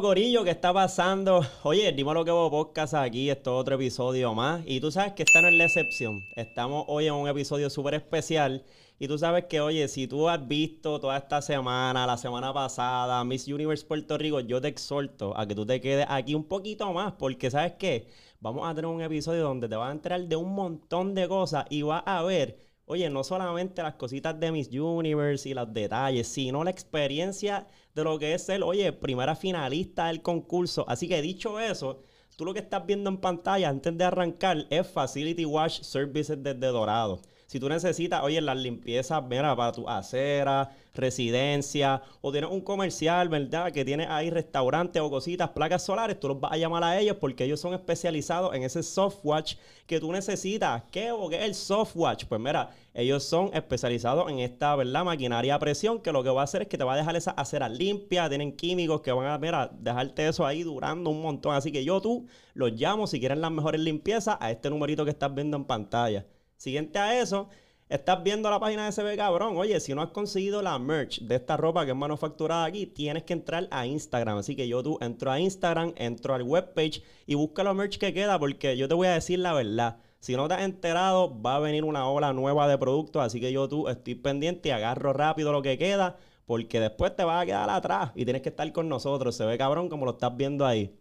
Corillo, ¿qué está pasando? Oye, lo que vos podcast aquí, esto otro episodio más. Y tú sabes que esta en es la excepción. Estamos hoy en un episodio súper especial. Y tú sabes que, oye, si tú has visto toda esta semana, la semana pasada, Miss Universe Puerto Rico, yo te exhorto a que tú te quedes aquí un poquito más, porque sabes qué, vamos a tener un episodio donde te vas a entrar de un montón de cosas y vas a ver Oye, no solamente las cositas de Miss Universe y los detalles, sino la experiencia de lo que es el oye, primera finalista del concurso. Así que dicho eso, tú lo que estás viendo en pantalla antes de arrancar es Facility Wash Services desde Dorado. Si tú necesitas, oye, las limpiezas, mira, para tu acera, residencia, o tienes un comercial, ¿verdad? Que tiene ahí restaurantes o cositas, placas solares, tú los vas a llamar a ellos porque ellos son especializados en ese softwatch que tú necesitas. ¿Qué o qué es el softwatch? Pues mira, ellos son especializados en esta, ¿verdad? Maquinaria a presión, que lo que va a hacer es que te va a dejar esa acera limpia, tienen químicos que van a, mira, dejarte eso ahí durando un montón. Así que yo tú los llamo si quieren las mejores limpiezas a este numerito que estás viendo en pantalla. Siguiente a eso, estás viendo la página de ve Cabrón. Oye, si no has conseguido la merch de esta ropa que es manufacturada aquí, tienes que entrar a Instagram. Así que yo tú entro a Instagram, entro al webpage y busca la merch que queda porque yo te voy a decir la verdad. Si no te has enterado, va a venir una ola nueva de productos. Así que yo tú estoy pendiente y agarro rápido lo que queda porque después te vas a quedar atrás y tienes que estar con nosotros. Se ve cabrón como lo estás viendo ahí.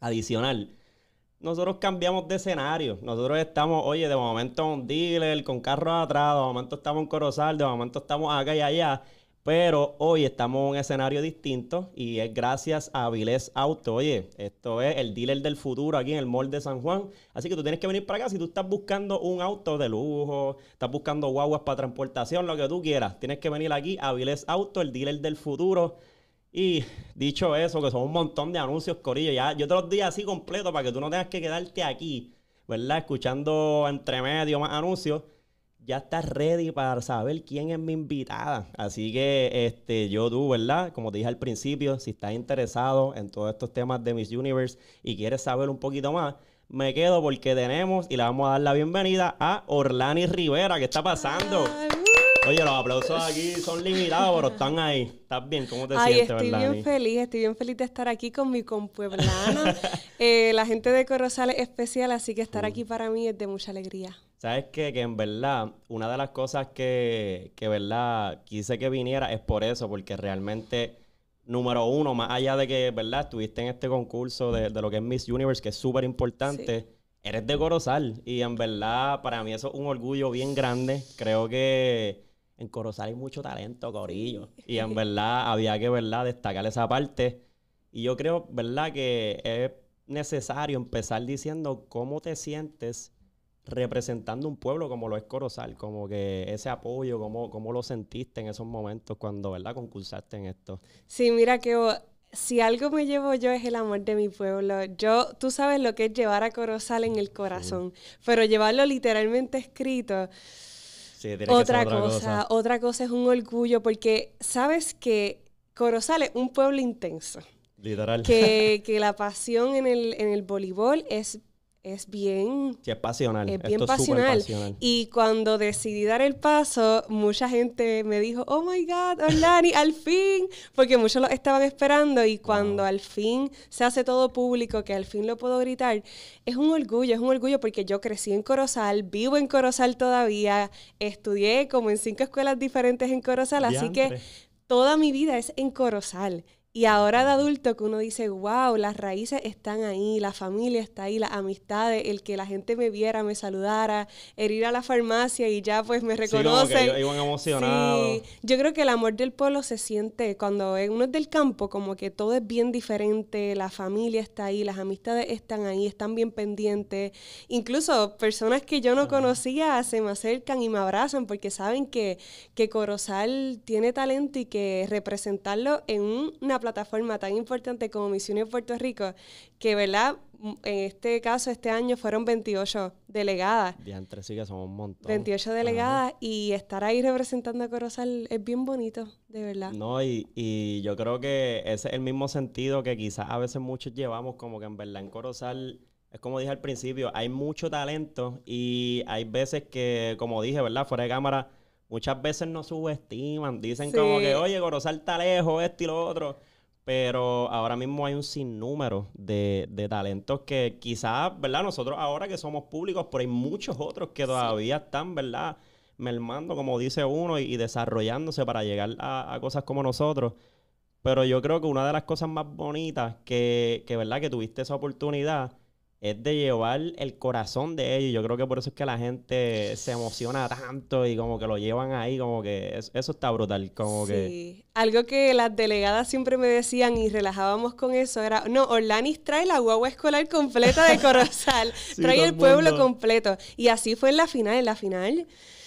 Adicional nosotros cambiamos de escenario. Nosotros estamos, oye, de momento un dealer con carro atrás, de momento estamos en Corozal, de momento estamos acá y allá. Pero hoy estamos en un escenario distinto y es gracias a Avilés Auto. Oye, esto es el dealer del futuro aquí en el Mall de San Juan. Así que tú tienes que venir para acá si tú estás buscando un auto de lujo, estás buscando guaguas para transportación, lo que tú quieras. Tienes que venir aquí a Avilés Auto, el dealer del futuro. Y dicho eso, que son un montón de anuncios, Corillo, ya yo te los di así completo para que tú no tengas que quedarte aquí, ¿verdad? Escuchando entre medio más anuncios. Ya estás ready para saber quién es mi invitada. Así que este, yo tú, ¿verdad? Como te dije al principio, si estás interesado en todos estos temas de Miss Universe y quieres saber un poquito más, me quedo porque tenemos y le vamos a dar la bienvenida a Orlani Rivera. ¿Qué está pasando? Ah, Oye, los aplausos aquí son limitados, pero están ahí. ¿Estás bien? ¿Cómo te Ay, sientes, estoy bien feliz, estoy bien feliz de estar aquí con mi compueblana. Eh, la gente de Corozal es especial, así que estar aquí para mí es de mucha alegría. ¿Sabes qué? Que en verdad, una de las cosas que, verdad, quise que viniera es por eso, porque realmente número uno, más allá de que, ¿verdad? Estuviste en este concurso de, lo que es Miss Universe, que es súper importante. Eres de Corozal y en verdad para mí eso es un orgullo bien grande. Creo que en Corozal hay mucho talento, Corillo. Y en verdad había que ¿verdad? destacar esa parte. Y yo creo, ¿verdad?, que es necesario empezar diciendo cómo te sientes representando un pueblo como lo es Corozal, como que ese apoyo, cómo, cómo lo sentiste en esos momentos cuando, ¿verdad?, concursaste en esto. Sí, mira que oh, si algo me llevo yo es el amor de mi pueblo. Yo, tú sabes lo que es llevar a Corozal en el corazón, pero llevarlo literalmente escrito otra, cosa, Otra cosa es un orgullo porque sabes que Corozal es un pueblo intenso. Que, que la pasión en el, en el voleibol es es bien... Sí, es pasional. Es bien pasional. Y cuando decidí dar el paso, mucha gente me dijo, oh my God, Orlani, al fin, porque muchos lo estaban esperando y cuando al fin se hace todo público, que al fin lo puedo gritar, es un orgullo, es un orgullo porque yo crecí en Corozal, vivo en Corozal todavía, estudié como en cinco escuelas diferentes en Corozal, así que toda mi vida es en Corozal. Y ahora de adulto que uno dice, wow, las raíces están ahí, la familia está ahí, las amistades, el que la gente me viera, me saludara, el ir a la farmacia y ya pues me reconocen. Sí, iban emocionados. Yo creo que el amor del pueblo se siente cuando uno es del campo, como que todo es bien diferente, la familia está ahí, las amistades están ahí, están bien pendientes. Incluso personas que yo no conocía se me acercan y me abrazan porque saben que, que Corozal tiene talento y que representarlo en una plataforma tan importante como Misión en Puerto Rico, que, ¿verdad? Mm, en este caso, este año fueron 28 delegadas. entre sí que somos un montón. 28 delegadas y estar ahí representando a Corozal es bien bonito, de verdad. No, y, yo creo que es el mismo sentido que quizás a veces muchos llevamos, como que en verdad en Corozal es como dije al principio, hay mucho talento y hay veces que, como dije, ¿verdad? Fuera de cámara, muchas veces nos subestiman. Dicen como que, oye, Corozal está lejos, esto y lo otro. Pero ahora mismo hay un sinnúmero de, talentos que quizás, ¿verdad? Nosotros ahora que somos públicos, pero hay muchos otros que todavía están, ¿verdad? Mermando, como dice uno, y, desarrollándose para llegar a, cosas como nosotros. Pero yo creo que una de las cosas más bonitas que, que ¿verdad? Que tuviste esa oportunidad es de llevar el corazón de ellos. Yo creo que por eso es que la gente se emociona tanto y como que lo llevan ahí, como que eso está brutal, como sí. Algo que las delegadas siempre me decían y relajábamos con eso era, no, Orlanis trae la guagua escolar completa de Corozal, trae el, el pueblo completo. Y así fue en la final, en la final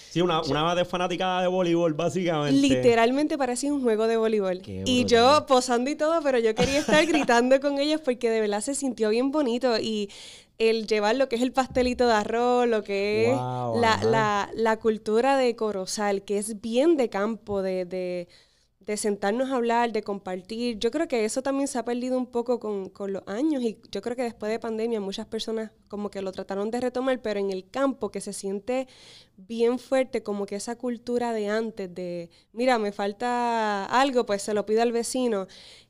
Sí, una, una de fanaticada de voleibol, básicamente. Literalmente parecía un juego de voleibol. Y yo posando y todo, pero yo quería estar gritando con ellos porque de verdad se sintió bien bonito. Y el llevar lo que es el pastelito de arroz, lo que es la, cultura de Corozal, que es bien de campo, de de sentarnos a hablar, de compartir. Yo creo que eso también se ha perdido un poco con, los años y yo creo que después de pandemia muchas personas como que lo trataron de retomar, pero en el campo que se siente bien fuerte como que esa cultura de antes, de, mira, me falta algo, pues se lo pido al vecino.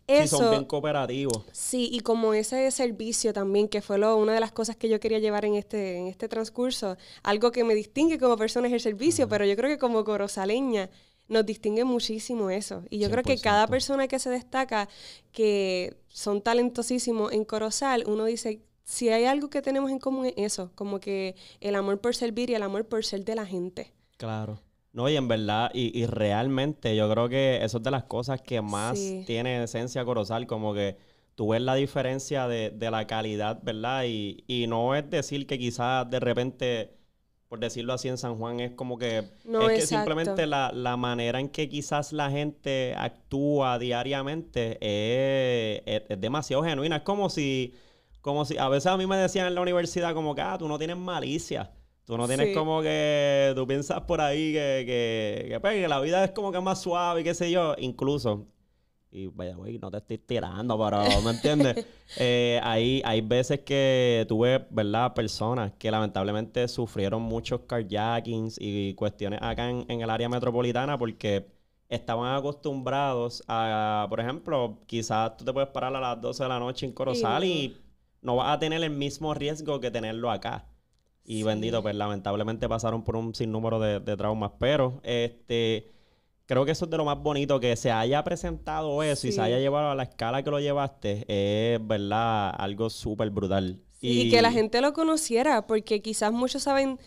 Eso, sí, son bien cooperativos. Sí, y como ese servicio también, que fue lo, una de las cosas que yo quería llevar en este, en este transcurso, algo que me distingue como persona es el servicio, pero yo creo que como corozaleña nos distingue muchísimo eso. Y yo creo que cada persona que se destaca, que son talentosísimos en Corozal, uno dice, si hay algo que tenemos en común es eso, como que el amor por servir y el amor por ser de la gente. Claro. No, y en verdad, y, realmente yo creo que eso es de las cosas que más tiene esencia Corozal, como que tú ves la diferencia de, de la calidad, ¿verdad? Y, y no es decir que quizás de repente por decirlo así, en San Juan es como que no, es que simplemente la, manera en que quizás la gente actúa diariamente es, demasiado genuina. Es como si, como si, a veces a mí me decían en la universidad como que, ah, tú no tienes malicia. Tú no tienes como que, tú piensas por ahí que, pues, que, la vida es como que más suave, y qué sé yo. Incluso y vaya, güey, no te estoy tirando, pero ¿me entiendes? eh, hay, veces que tuve, ¿verdad? Personas que lamentablemente sufrieron muchos carjackings y cuestiones acá en, el área metropolitana porque estaban acostumbrados a, por ejemplo, quizás tú te puedes parar a las 12 de la noche en Corozal y no vas a tener el mismo riesgo que tenerlo acá. Y bendito, pues lamentablemente pasaron por un sinnúmero de, de traumas, pero este creo que eso es de lo más bonito, que se haya presentado eso y se haya llevado a la escala que lo llevaste, es, ¿verdad? Algo súper brutal. y... que la gente lo conociera, porque quizás muchos saben...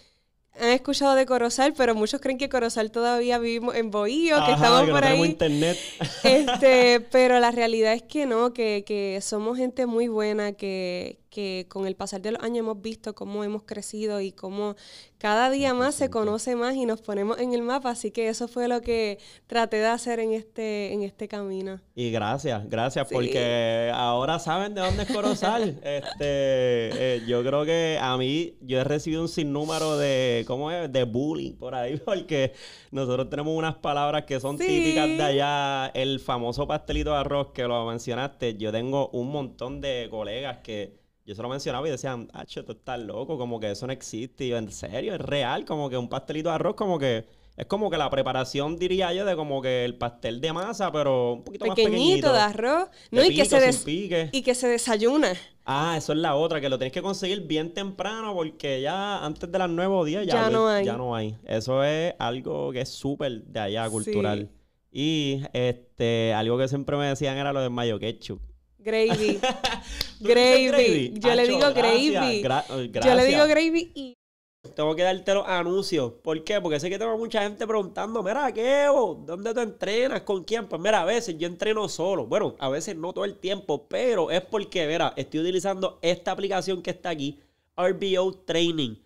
Han escuchado de Corozal, pero muchos creen que Corozal todavía vivimos en Bohío, que estamos por no ahí. internet. Este, pero la realidad es que no, que, que somos gente muy buena, que, que con el pasar de los años hemos visto cómo hemos crecido y cómo cada día más se conoce más y nos ponemos en el mapa. Así que eso fue lo que traté de hacer en este, en este camino. Y gracias, gracias, porque ahora saben de dónde es Corozal. este, eh, yo creo que a mí, yo he recibido un sinnúmero de, ¿cómo es? De bullying por ahí, porque nosotros tenemos unas palabras que son típicas de allá. El famoso pastelito de arroz que lo mencionaste, yo tengo un montón de colegas que yo se lo mencionaba y decían, ah, tú estás loco, como que eso no existe. Y en serio, es real, como que un pastelito de arroz, como que es como que la preparación, diría yo, de como que el pastel de masa, pero un poquito más pequeñito. de arroz. No, y, que se y que se desayuna. Ah, eso es la otra, que lo tienes que conseguir bien temprano porque ya antes de las nuevos o ya, ya, no, hay. Eso es algo que es súper de allá cultural. Y este, algo que siempre me decían era lo del mayo ketchup. Gravy. gravy. Yo le digo gravy. Yo le digo gravy y. Tengo que darte los anuncios. ¿Por qué? Porque sé que tengo mucha gente preguntando, mira, ¿qué? ¿Dónde tú entrenas? ¿Con quién? Pues mira, a veces yo entreno solo. Bueno, a veces no todo el tiempo, pero es porque, mira, estoy utilizando esta aplicación que está aquí, RBO Training.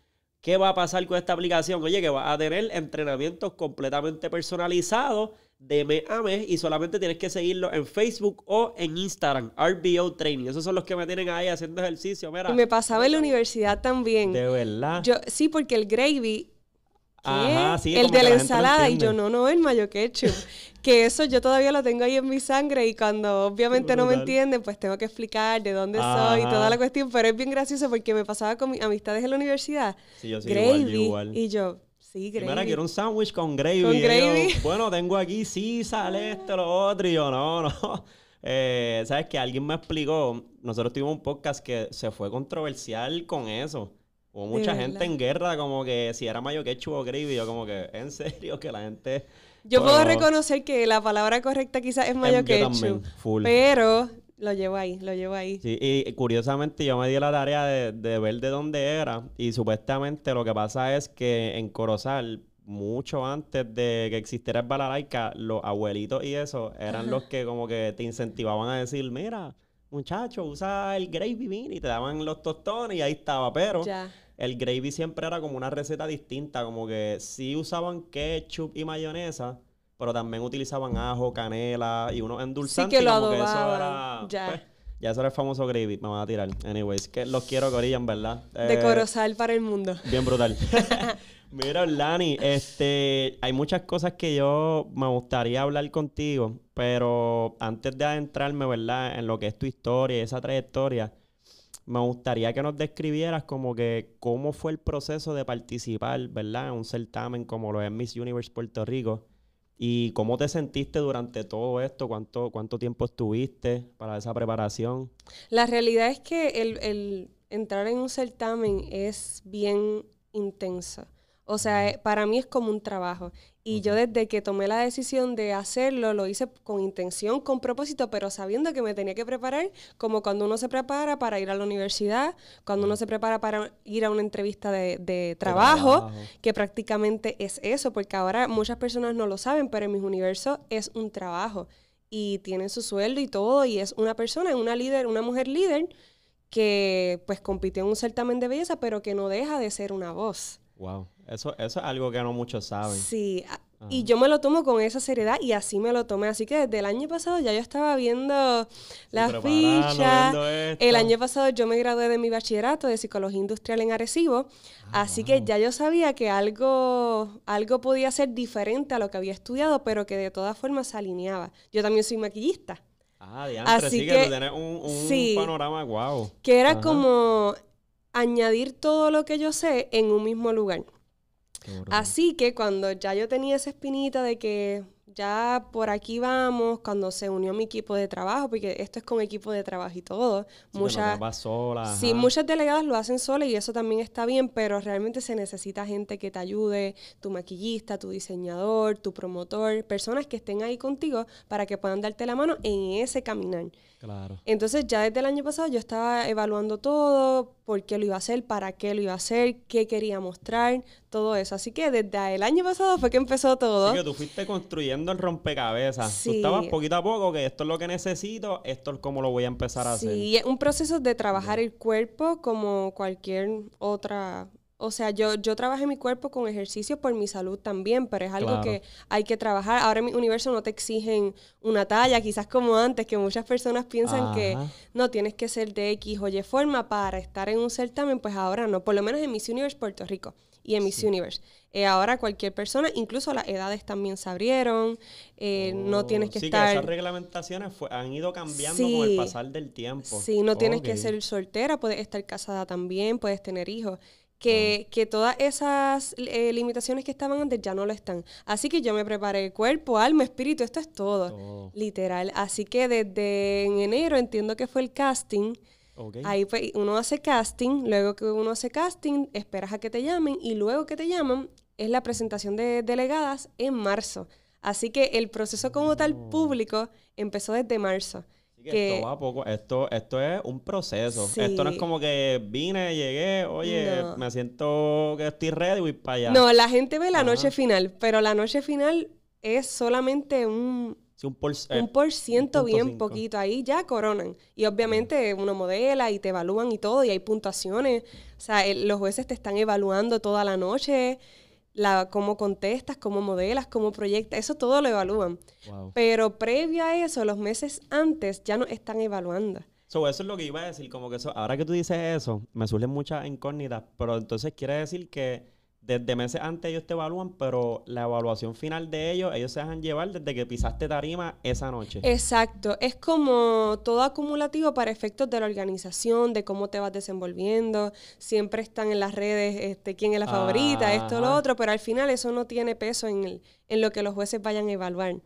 ¿Qué va a pasar con esta aplicación? Oye, que va a tener entrenamientos completamente personalizados de mes a mes y solamente tienes que seguirlo en Facebook o en Instagram, RBO Training. Esos son los que me tienen ahí haciendo ejercicio, mira. Y me pasaba en la universidad también. De verdad. Yo, sí, porque el gravy... ah, sí, el de la, ensalada y yo no, no, el mayo ketchup. que eso yo todavía lo tengo ahí en mi sangre y cuando obviamente no me entienden, pues tengo que explicar de dónde soy y toda la cuestión, pero es bien gracioso porque me pasaba con mis amistades en la universidad. Sí, yo gravy, igual. Y yo, Sí, quiero un sándwich con gravy. bueno, tengo aquí sí, sale esto, lo otro. Y yo, no, no. Eh, ¿Sabes que Alguien me explicó, nosotros tuvimos un podcast que se fue controversial con eso. Hubo mucha gente en guerra, como que si era mayo que o gravy, o como que, en serio, que la gente... Yo puedo reconocer que la palabra correcta quizás es em, mayo full. pero lo llevo ahí, lo llevo ahí. Sí, y curiosamente yo me di la tarea de, ver de dónde era y supuestamente lo que pasa es que en Corozal, mucho antes de que existiera el balalaika, los abuelitos y eso eran los que como que te incentivaban a decir, mira, muchacho, usa el gravy bean y te daban los tostones y ahí estaba, pero... el gravy siempre era como una receta distinta, como que sí usaban ketchup y mayonesa, pero también utilizaban ajo, canela y unos endulzantes. Sí, que lo pues, ya. eso era el famoso gravy, me van a tirar. Anyways, que los quiero, orillan, ¿verdad? Eh, de Corozal para el mundo. Bien brutal. Mira, Lani, este, hay muchas cosas que yo me gustaría hablar contigo, pero antes de adentrarme, ¿verdad? En lo que es tu historia, y esa trayectoria, me gustaría que nos describieras como que cómo fue el proceso de participar, ¿verdad? En un certamen como lo es Miss Universe Puerto Rico. ¿Y cómo te sentiste durante todo esto? ¿Cuánto, cuánto tiempo estuviste para esa preparación? La realidad es que el, el entrar en un certamen es bien intensa. O sea, eh, para mí es como un trabajo. Y yo desde que tomé la decisión de hacerlo, lo hice con intención, con propósito, pero sabiendo que me tenía que preparar, como cuando uno se prepara para ir a la universidad, cuando uno se prepara para ir a una entrevista de, trabajo, que prácticamente es eso, porque ahora muchas personas no lo saben, pero en mis universos es un trabajo y tiene su sueldo y todo, y es una persona, una líder, una mujer líder que pues compitió en un certamen de belleza, pero que no deja de ser una voz. Wow. Eso, es algo que no muchos saben. Sí, y yo me lo tomo con esa seriedad y así me lo tomé. Así que desde el año pasado ya yo estaba viendo las fichas. el año pasado yo me gradué de mi bachillerato de psicología industrial en Arecibo. Ah, así que ya yo sabía que algo, algo podía ser diferente a lo que había estudiado, pero que de todas formas se alineaba. Yo también soy maquillista. Ah, así sí que, tener un, panorama guau. Que era como añadir todo lo que yo sé en un mismo lugar. Así que cuando ya yo tenía esa espinita de que ya por aquí vamos, cuando se unió mi equipo de trabajo, porque esto es con equipo de trabajo y todo. muchas, muchas delegadas lo hacen sola y eso también está bien, pero realmente se necesita gente que te ayude, tu maquillista, tu diseñador, tu promotor, personas que estén ahí contigo para que puedan darte la mano en ese caminar. Claro. Entonces ya desde el año pasado yo estaba evaluando todo, por qué lo iba a hacer, para qué lo iba a hacer, qué quería mostrar, todo eso. Así que desde el año pasado fue que empezó todo. Sí, que tú fuiste construyendo el rompecabezas. Tú estabas poquito a poco que esto es lo que necesito, esto es cómo lo voy a empezar a hacer. Sí, es un proceso de trabajar el cuerpo como cualquier otra o sea, yo, yo trabajé mi cuerpo con ejercicio por mi salud también, pero es algo que hay que trabajar. Ahora en mi universo no te exigen una talla, quizás como antes, que muchas personas piensan que no tienes que ser de X o Y forma para estar en un certamen, pues ahora no, por lo menos en Miss Universe Puerto Rico y en Miss Universe. Eh, ahora cualquier persona, incluso las edades también se abrieron, eh, no oh, tienes que estar... Sí, esas reglamentaciones han ido cambiando con el pasar del tiempo. Sí, no tienes que ser soltera, puedes estar casada también, puedes tener hijos. Que, ah. todas esas eh, limitaciones que estaban antes ya no lo están. Así que yo me preparé cuerpo, alma, espíritu, esto es todo, literal. Así que desde en enero entiendo que fue el casting. Ahí pues, uno hace casting, luego que uno hace casting, esperas a que te llamen y luego que te llaman es la presentación de delegadas en marzo. Así que el proceso como tal oh. público empezó desde marzo. esto va a poco, esto, esto es un proceso. Esto no es como que vine, llegué, oye, me siento que estoy ready, voy para allá. No, la gente ve la noche final, pero la noche final es solamente un, eh, un, por, ciento bien poquito ahí ya coronan. Y obviamente uno modela y te evalúan y todo, y hay puntuaciones. O sea, los jueces te están evaluando toda la noche, la, cómo contestas, cómo modelas, cómo proyectas, eso todo lo evalúan. Pero previo a eso, los meses antes ya no están evaluando. eso es lo que iba a decir, como que eso, ahora que tú dices eso, me surgen muchas incógnitas, pero entonces quiere decir que desde meses antes ellos te evalúan, pero la evaluación final de ellos, ellos se dejan llevar desde que pisaste tarima esa noche. Exacto, es como todo acumulativo para efectos de la organización, de cómo te vas desenvolviendo, siempre están en las redes este, quién es la favorita, esto esto, lo otro, pero al final eso no tiene peso en, en lo que los jueces vayan a evaluar.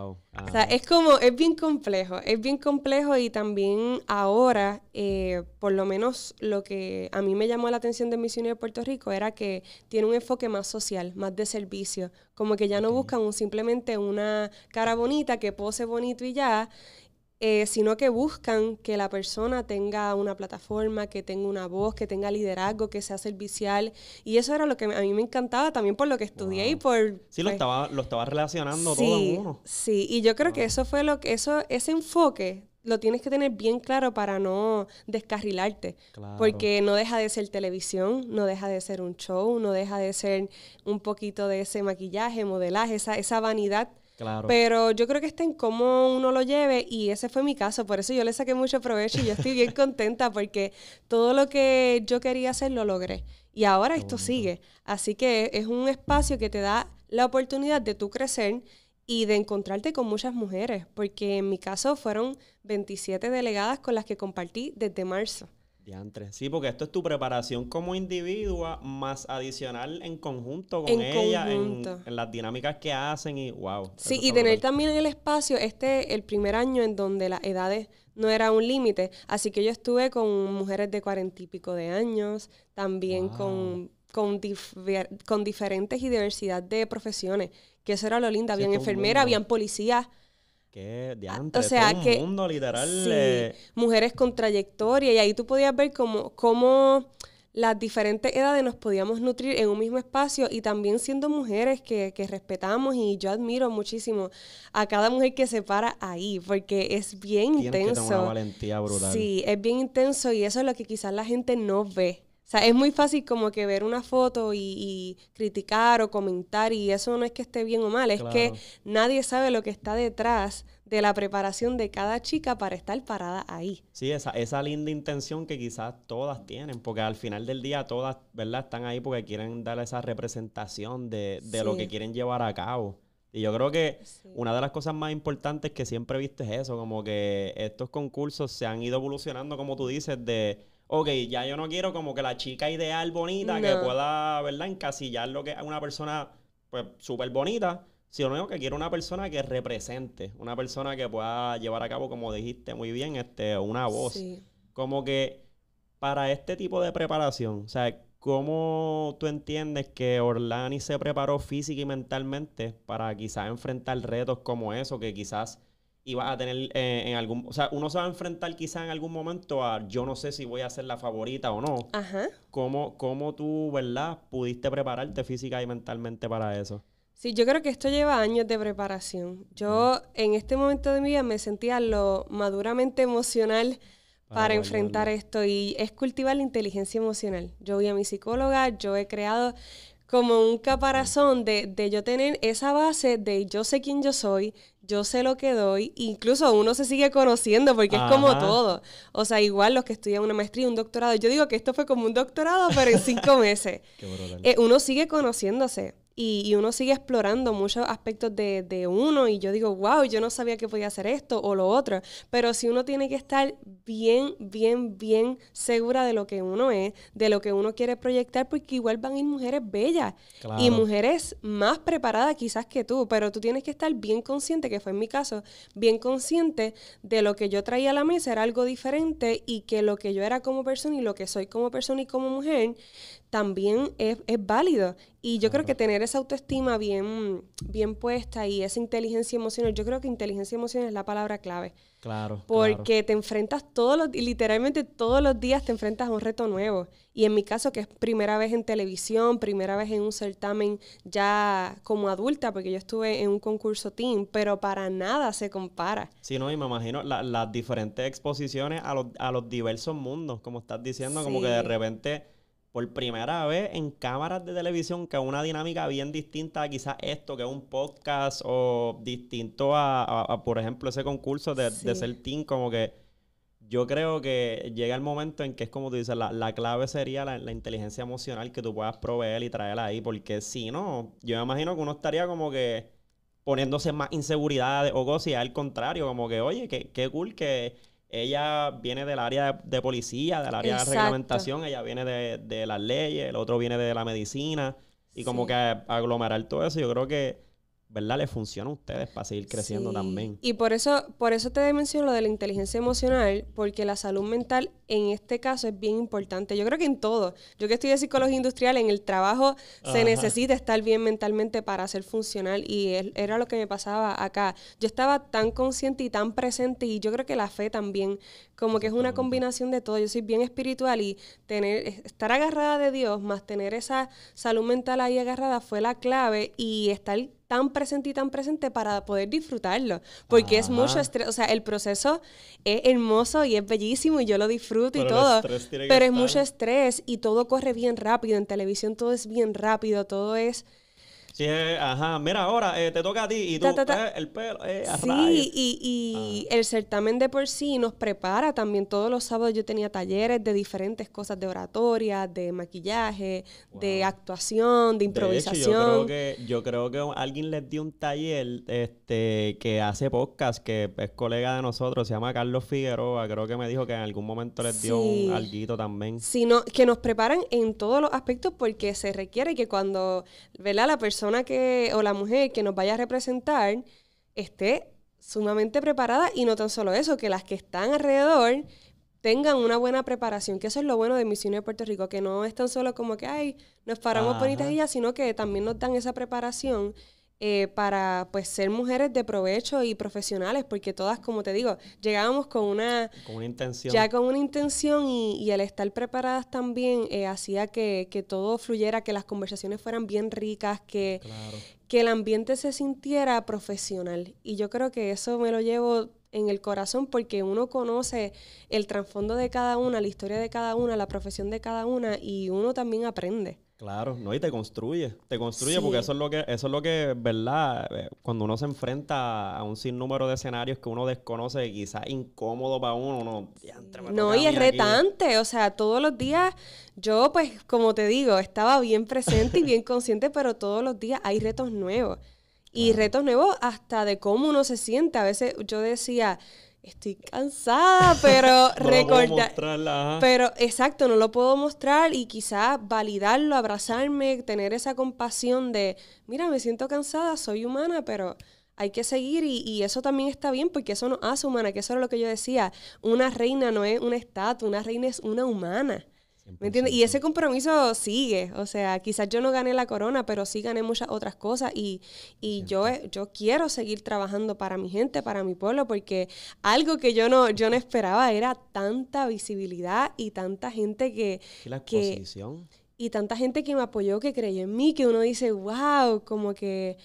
O ah. sea, es como, es bien complejo, es bien complejo y también ahora, eh, por lo menos lo que a mí me llamó la atención de Misiones de Puerto Rico era que tiene un enfoque más social, más de servicio, como que ya no buscan simplemente una cara bonita que pose bonito y ya, eh, sino que buscan que la persona tenga una plataforma, que tenga una voz, que tenga liderazgo, que sea servicial. Y eso era lo que a mí me encantaba también por lo que estudié y por... Sí, lo, pues, estaba, lo estaba relacionando todo en Sí, y yo creo que eso fue lo que, eso, ese enfoque lo tienes que tener bien claro para no descarrilarte, porque no deja de ser televisión, no deja de ser un show, no deja de ser un poquito de ese maquillaje, modelaje, esa, esa vanidad pero yo creo que está en cómo uno lo lleve y ese fue mi caso. Por eso yo le saqué mucho provecho y yo estoy bien contenta porque todo lo que yo quería hacer lo logré. Y ahora esto sigue. Así que es un espacio que te da la oportunidad de tú crecer y de encontrarte con muchas mujeres, porque en mi caso fueron 27 delegadas con las que compartí desde marzo. Sí, porque esto es tu preparación como individua, más adicional en conjunto con en ella, En, las dinámicas que hacen y wow. Sí, y tener también el espacio este, el primer año en donde las edades no era un límite. Así que yo estuve con mujeres de cuarenta y pico de años, también con, con, diferentes y diversidad de profesiones, que eso era lo lindo. Habían enfermeras, habían policías, Ah, o sea, que, mundo literal. mujeres con trayectoria y ahí tú podías ver cómo, las diferentes edades nos podíamos nutrir en un mismo espacio y también siendo mujeres que, respetamos y yo admiro muchísimo a cada mujer que se para ahí porque es bien intenso. Sí, es bien intenso y eso es lo que quizás la gente no ve sea, es muy fácil como que ver una foto y, criticar o comentar y eso no es que esté bien o mal, es que nadie sabe lo que está detrás de la preparación de cada chica para estar parada ahí. Sí, esa, esa linda intención que quizás todas tienen, porque al final del día todas, ¿verdad? Están ahí porque quieren dar esa representación de, de lo que quieren llevar a cabo. Y yo creo que una de las cosas más importantes que siempre viste es eso, como que estos concursos se han ido evolucionando, como tú dices, de ok, ya yo no quiero como que la chica ideal bonita que pueda, ¿verdad? Encasillar lo que es una persona, súper pues, bonita, sino que quiero una persona que represente, una persona que pueda llevar a cabo, como dijiste muy bien, este, una voz. Como que para este tipo de preparación, o sea, ¿cómo tú entiendes que Orlani se preparó física y mentalmente para quizás enfrentar retos como eso, que quizás y vas a tener eh, en algún... O sea, uno se va a enfrentar quizá en algún momento a yo no sé si voy a ser la favorita o no. Ajá. ¿Cómo, tú, verdad, pudiste prepararte física y mentalmente para eso? Sí, yo creo que esto lleva años de preparación. Yo en este momento de mi vida me sentía lo maduramente emocional para, enfrentar esto y es cultivar la inteligencia emocional. Yo voy a mi psicóloga, yo he creado como un caparazón de, yo tener esa base de yo sé quién yo soy, yo sé lo que doy, incluso uno se sigue conociendo porque es como todo. O sea, igual los que estudian una maestría, un doctorado, yo digo que esto fue como un doctorado, pero en cinco meses. Eh, uno sigue conociéndose. Y, uno sigue explorando muchos aspectos de, de, uno y yo digo, wow, yo no sabía que podía hacer esto o lo otro. Pero si uno tiene que estar bien, bien, bien segura de lo que uno es, de lo que uno quiere proyectar, porque igual van a ir mujeres bellas y mujeres más preparadas quizás que tú, pero tú tienes que estar bien consciente, que fue en mi caso, bien consciente de lo que yo traía a la mesa era algo diferente y que lo que yo era como persona y lo que soy como persona y como mujer también es, válido. Y yo creo que tener esa autoestima bien, bien puesta y esa inteligencia emocional, yo creo que inteligencia emocional es la palabra clave. Claro. Porque te enfrentas todos los, literalmente todos los días te enfrentas a un reto nuevo. Y en mi caso, que es primera vez en televisión, primera vez en un certamen ya como adulta, porque yo estuve en un concurso team, pero para nada se compara. Sí, no, y me imagino las diferentes exposiciones a los, diversos mundos, como estás diciendo, como que de repente por primera vez en cámaras de televisión, que una dinámica bien distinta a quizás esto, que es un podcast o distinto a, por ejemplo, ese concurso de, ser team, como que yo creo que llega el momento en que es como tú dices, la, clave sería la, inteligencia emocional que tú puedas proveer y traerla ahí, porque si no, yo me imagino que uno estaría como que poniéndose más inseguridad o cosas y al contrario, como que, oye, qué, qué cool que ella viene del área de, policía, del área de reglamentación, ella viene de, de, las leyes, el otro viene de la medicina. Y como que aglomerar todo eso, yo creo que ¿verdad? Le funciona a ustedes para seguir creciendo también. Y por eso, por eso te menciono lo de la inteligencia emocional, porque la salud mental en este caso es bien importante. Yo creo que en todo. Yo que estoy de psicología industrial, en el trabajo se necesita estar bien mentalmente para ser funcional y era lo que me pasaba acá. Yo estaba tan consciente y tan presente y yo creo que la fe también, como que es una combinación de todo. Yo soy bien espiritual y tener estar agarrada de Dios más tener esa salud mental ahí agarrada fue la clave y estar tan presente y tan presente para poder disfrutarlo, porque es mucho estrés, o sea, el proceso es hermoso y es bellísimo y yo lo disfruto y todo, pero es mucho estrés y todo corre bien rápido, en televisión todo es bien rápido, todo es Sí, ajá, mira ahora, eh, te toca a ti y tú, pues, el pelo, eh, Sí, y, y ah. el certamen de por sí nos prepara también. Todos los sábados yo tenía talleres de diferentes cosas, de oratoria, de maquillaje, de actuación, de improvisación. yo creo que, yo creo que alguien les dio un taller este, que hace podcast, que es colega de nosotros, se llama Carlos Figueroa, creo que me dijo que en algún momento les dio un alguito también. Sí, que nos preparan en todos los aspectos porque se requiere que cuando, La persona que, o la mujer que nos vaya a representar esté sumamente preparada y no tan solo eso, que las que están alrededor tengan una buena preparación, que eso es lo bueno de Misiones de Puerto Rico, que no es tan solo como que, ay, nos paramos y ya, sino que también nos dan esa preparación eh, para pues ser mujeres de provecho y profesionales, porque todas, como te digo, llegábamos con una... intención. Ya con una intención y, el estar preparadas también eh, hacía que, todo fluyera, que las conversaciones fueran bien ricas, que el ambiente se sintiera profesional. Y yo creo que eso me lo llevo en el corazón porque uno conoce el trasfondo de cada una, la historia de cada una, la profesión de cada una y uno también aprende. Claro, no, y te construye, te construye porque eso es lo que, eso es lo que, ¿verdad? Eh, cuando uno se enfrenta a un sinnúmero de escenarios que uno desconoce, quizás incómodo para uno, uno No, y es retante, o sea, todos los días, yo pues, como te digo, estaba bien presente y bien consciente, pero todos los días hay retos nuevos. Y retos nuevos hasta de cómo uno se siente. A veces yo decía, estoy cansada, pero no Pero exacto, no lo puedo mostrar y quizá validarlo, abrazarme, tener esa compasión de, mira, me siento cansada, soy humana, pero hay que seguir y, eso también está bien porque eso nos hace humana, que eso era lo que yo decía, una reina no es una estatua, una reina es una humana. ¿Me entiendes? Y ese compromiso sigue. O sea, quizás yo no gané la corona, pero sí gané muchas otras cosas. Y, yo, yo quiero seguir trabajando para mi gente, para mi pueblo, porque algo que yo no, yo no esperaba era tanta visibilidad y tanta gente que. la exposición? y tanta gente que me apoyó, que creyó en mí, que uno dice, wow, como que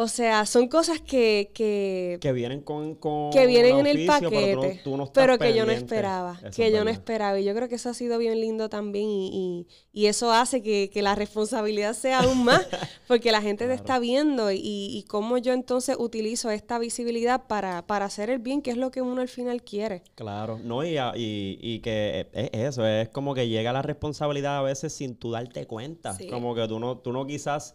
o sea, son cosas que... Que, vienen con, Que vienen en el paquete, pero, que yo no esperaba, que yo no esperaba. Y yo creo que eso ha sido bien lindo también y, y, eso hace que, la responsabilidad sea aún más, porque la gente te está viendo y, y, cómo yo entonces utilizo esta visibilidad para, para, hacer el bien, que es lo que uno al final quiere. Claro, no, y, y, que es e, eso, es como que llega la responsabilidad a veces sin tú darte cuenta, como que tú no, tú no quizás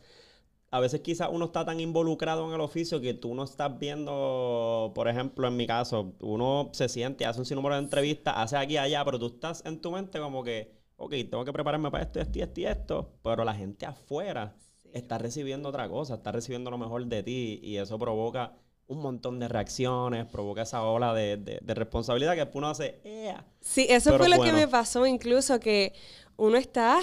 a veces quizás uno está tan involucrado en el oficio que tú no estás viendo, por ejemplo, en mi caso, uno se siente, hace un sinnúmero de entrevistas, hace aquí, allá, pero tú estás en tu mente como que, ok, tengo que prepararme para esto, esto, esto y esto, pero la gente afuera está recibiendo otra cosa, está recibiendo lo mejor de ti y eso provoca un montón de reacciones, provoca esa ola de, responsabilidad que uno hace, ¡eh! Sí, eso fue lo que me pasó incluso, que uno está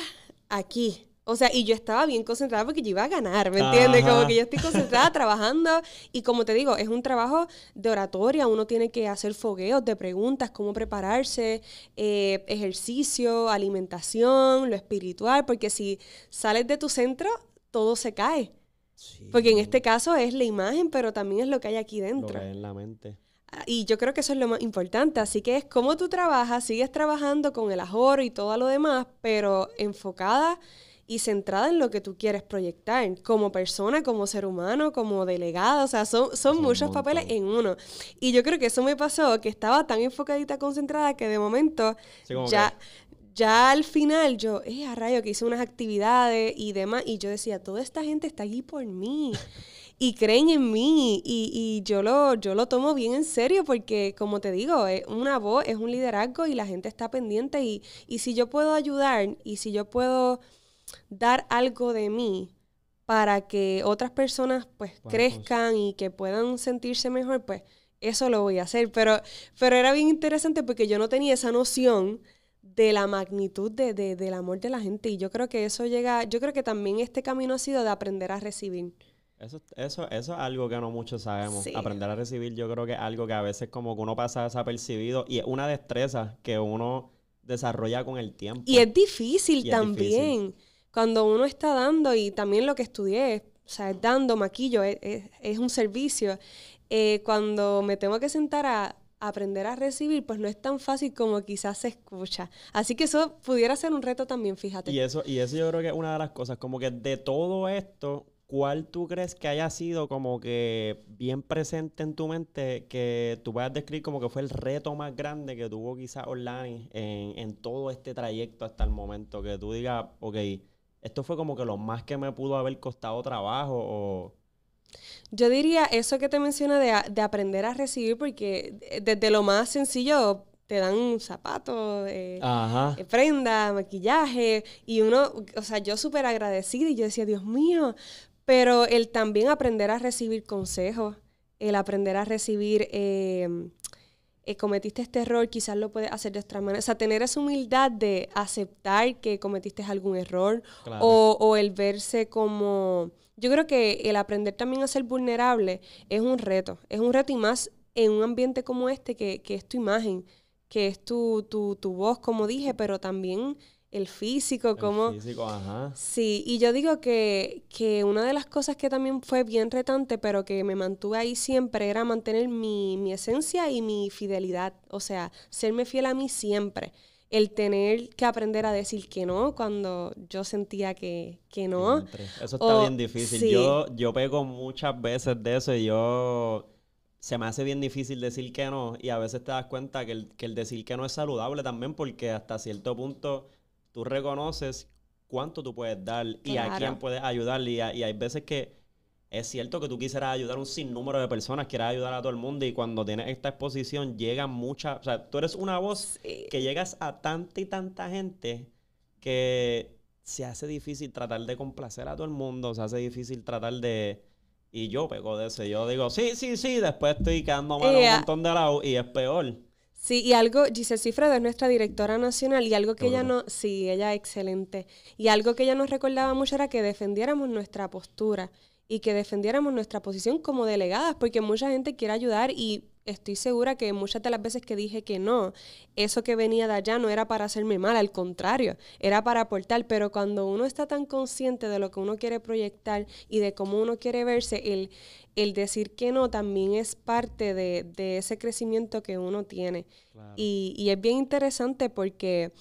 aquí o sea, y yo estaba bien concentrada porque yo iba a ganar, ¿me entiendes? Como que yo estoy concentrada trabajando y como te digo, es un trabajo de oratoria, uno tiene que hacer fogueos de preguntas, cómo prepararse, eh, ejercicio, alimentación, lo espiritual, porque si sales de tu centro, todo se cae. Porque en este caso es la imagen, pero también es lo que hay aquí dentro. Lo en la mente. Ah, y yo creo que eso es lo más importante. Así que es como tú trabajas, sigues trabajando con el ajoro y todo lo demás, pero enfocada y centrada en lo que tú quieres proyectar, como persona, como ser humano, como delegado, o sea, son, son muchos papeles en uno. Y yo creo que eso me pasó, que estaba tan enfocadita, concentrada, que de momento ya... Ya al final yo, eh, a rayo, que hice unas actividades y demás, y yo decía, toda esta gente está aquí por mí. y creen en mí y, y, yo, lo, yo lo tomo bien en serio porque, como te digo, es una voz, es un liderazgo y la gente está pendiente y, y si yo puedo ayudar y si yo puedo dar algo de mí para que otras personas pues crezcan y que puedan sentirse mejor, pues eso lo voy a hacer. Pero, era bien interesante porque yo no tenía esa noción de la magnitud de, del amor de la gente. Y yo creo que eso llega, yo creo que también este camino ha sido de aprender a recibir. Eso, eso, eso es algo que no muchos sabemos. Aprender a recibir, yo creo que es algo que a veces como que uno pasa desapercibido y es una destreza que uno desarrolla con el tiempo. Y es difícil también cuando uno está dando, y también lo que estudié, o sea, dando maquillo, es, un servicio, eh, cuando me tengo que sentar a aprender a recibir, pues no es tan fácil como quizás se escucha. Así que eso pudiera ser un reto también, fíjate. Y eso, y eso yo creo que es una de las cosas, como que de todo esto, ¿cuál tú crees que haya sido como que bien presente en tu mente que tú puedas describir como que fue el reto más grande que tuvo quizás online en, en todo este trayecto hasta el momento? Que tú digas, ok, esto fue como que lo más que me pudo haber costado trabajo o... Yo diría eso que te menciona de, aprender a recibir, porque desde lo más sencillo te dan un zapato, eh, eh, prenda, maquillaje, y uno, o sea, yo súper agradecida y yo decía, Dios mío, pero el también aprender a recibir consejos, el aprender a recibir... Em, eh, cometiste este error, quizás lo puedes hacer de otra manera. O sea, tener esa humildad de aceptar que cometiste algún error o, o, el verse como... Yo creo que el aprender también a ser vulnerable es un reto, es un reto y más en un ambiente como este que, que es tu imagen, que es tu, tu, tu voz, como dije, pero también el físico, como ajá. Sí, y yo digo que, una de las cosas que también fue bien retante, pero que me mantuve ahí siempre, era mantener mi, esencia y mi fidelidad, o sea, serme fiel a mí siempre. El tener que aprender a decir que no cuando yo sentía que, que no. Eso está bien difícil. Yo, yo pego muchas veces de eso y yo se me hace bien difícil decir que no y a veces te das cuenta que que el, decir que no es saludable también porque hasta cierto punto tú reconoces cuánto tú puedes dar y a quién puedes ayudar. Y, hay veces que es cierto que tú quisieras ayudar a un sinnúmero de personas, quieras ayudar a todo el mundo y cuando tienes esta exposición llegan mucha o sea, tú eres una voz que llegas a tanta y tanta gente que se hace difícil tratar de complacer a todo el mundo, se hace difícil tratar de... Y yo pego de ese, yo digo, sí, sí, sí, después estoy quedando mal un montón de lado y es peor. Sí, y algo, Giselle Cifredo es nuestra directora nacional y algo que ella no, sí, ella es excelente. Y algo que ella nos recordaba mucho era que defendiéramos nuestra postura y que defendiéramos nuestra posición como delegadas, porque mucha gente quiere ayudar y estoy segura que muchas de las veces que dije que no, eso que venía de allá no era para hacerme mal, al contrario, era para aportar, pero cuando uno está tan consciente de lo que uno quiere proyectar y de cómo uno quiere verse, el, el decir que no también es parte de, ese crecimiento que uno tiene. Y, y es bien interesante porque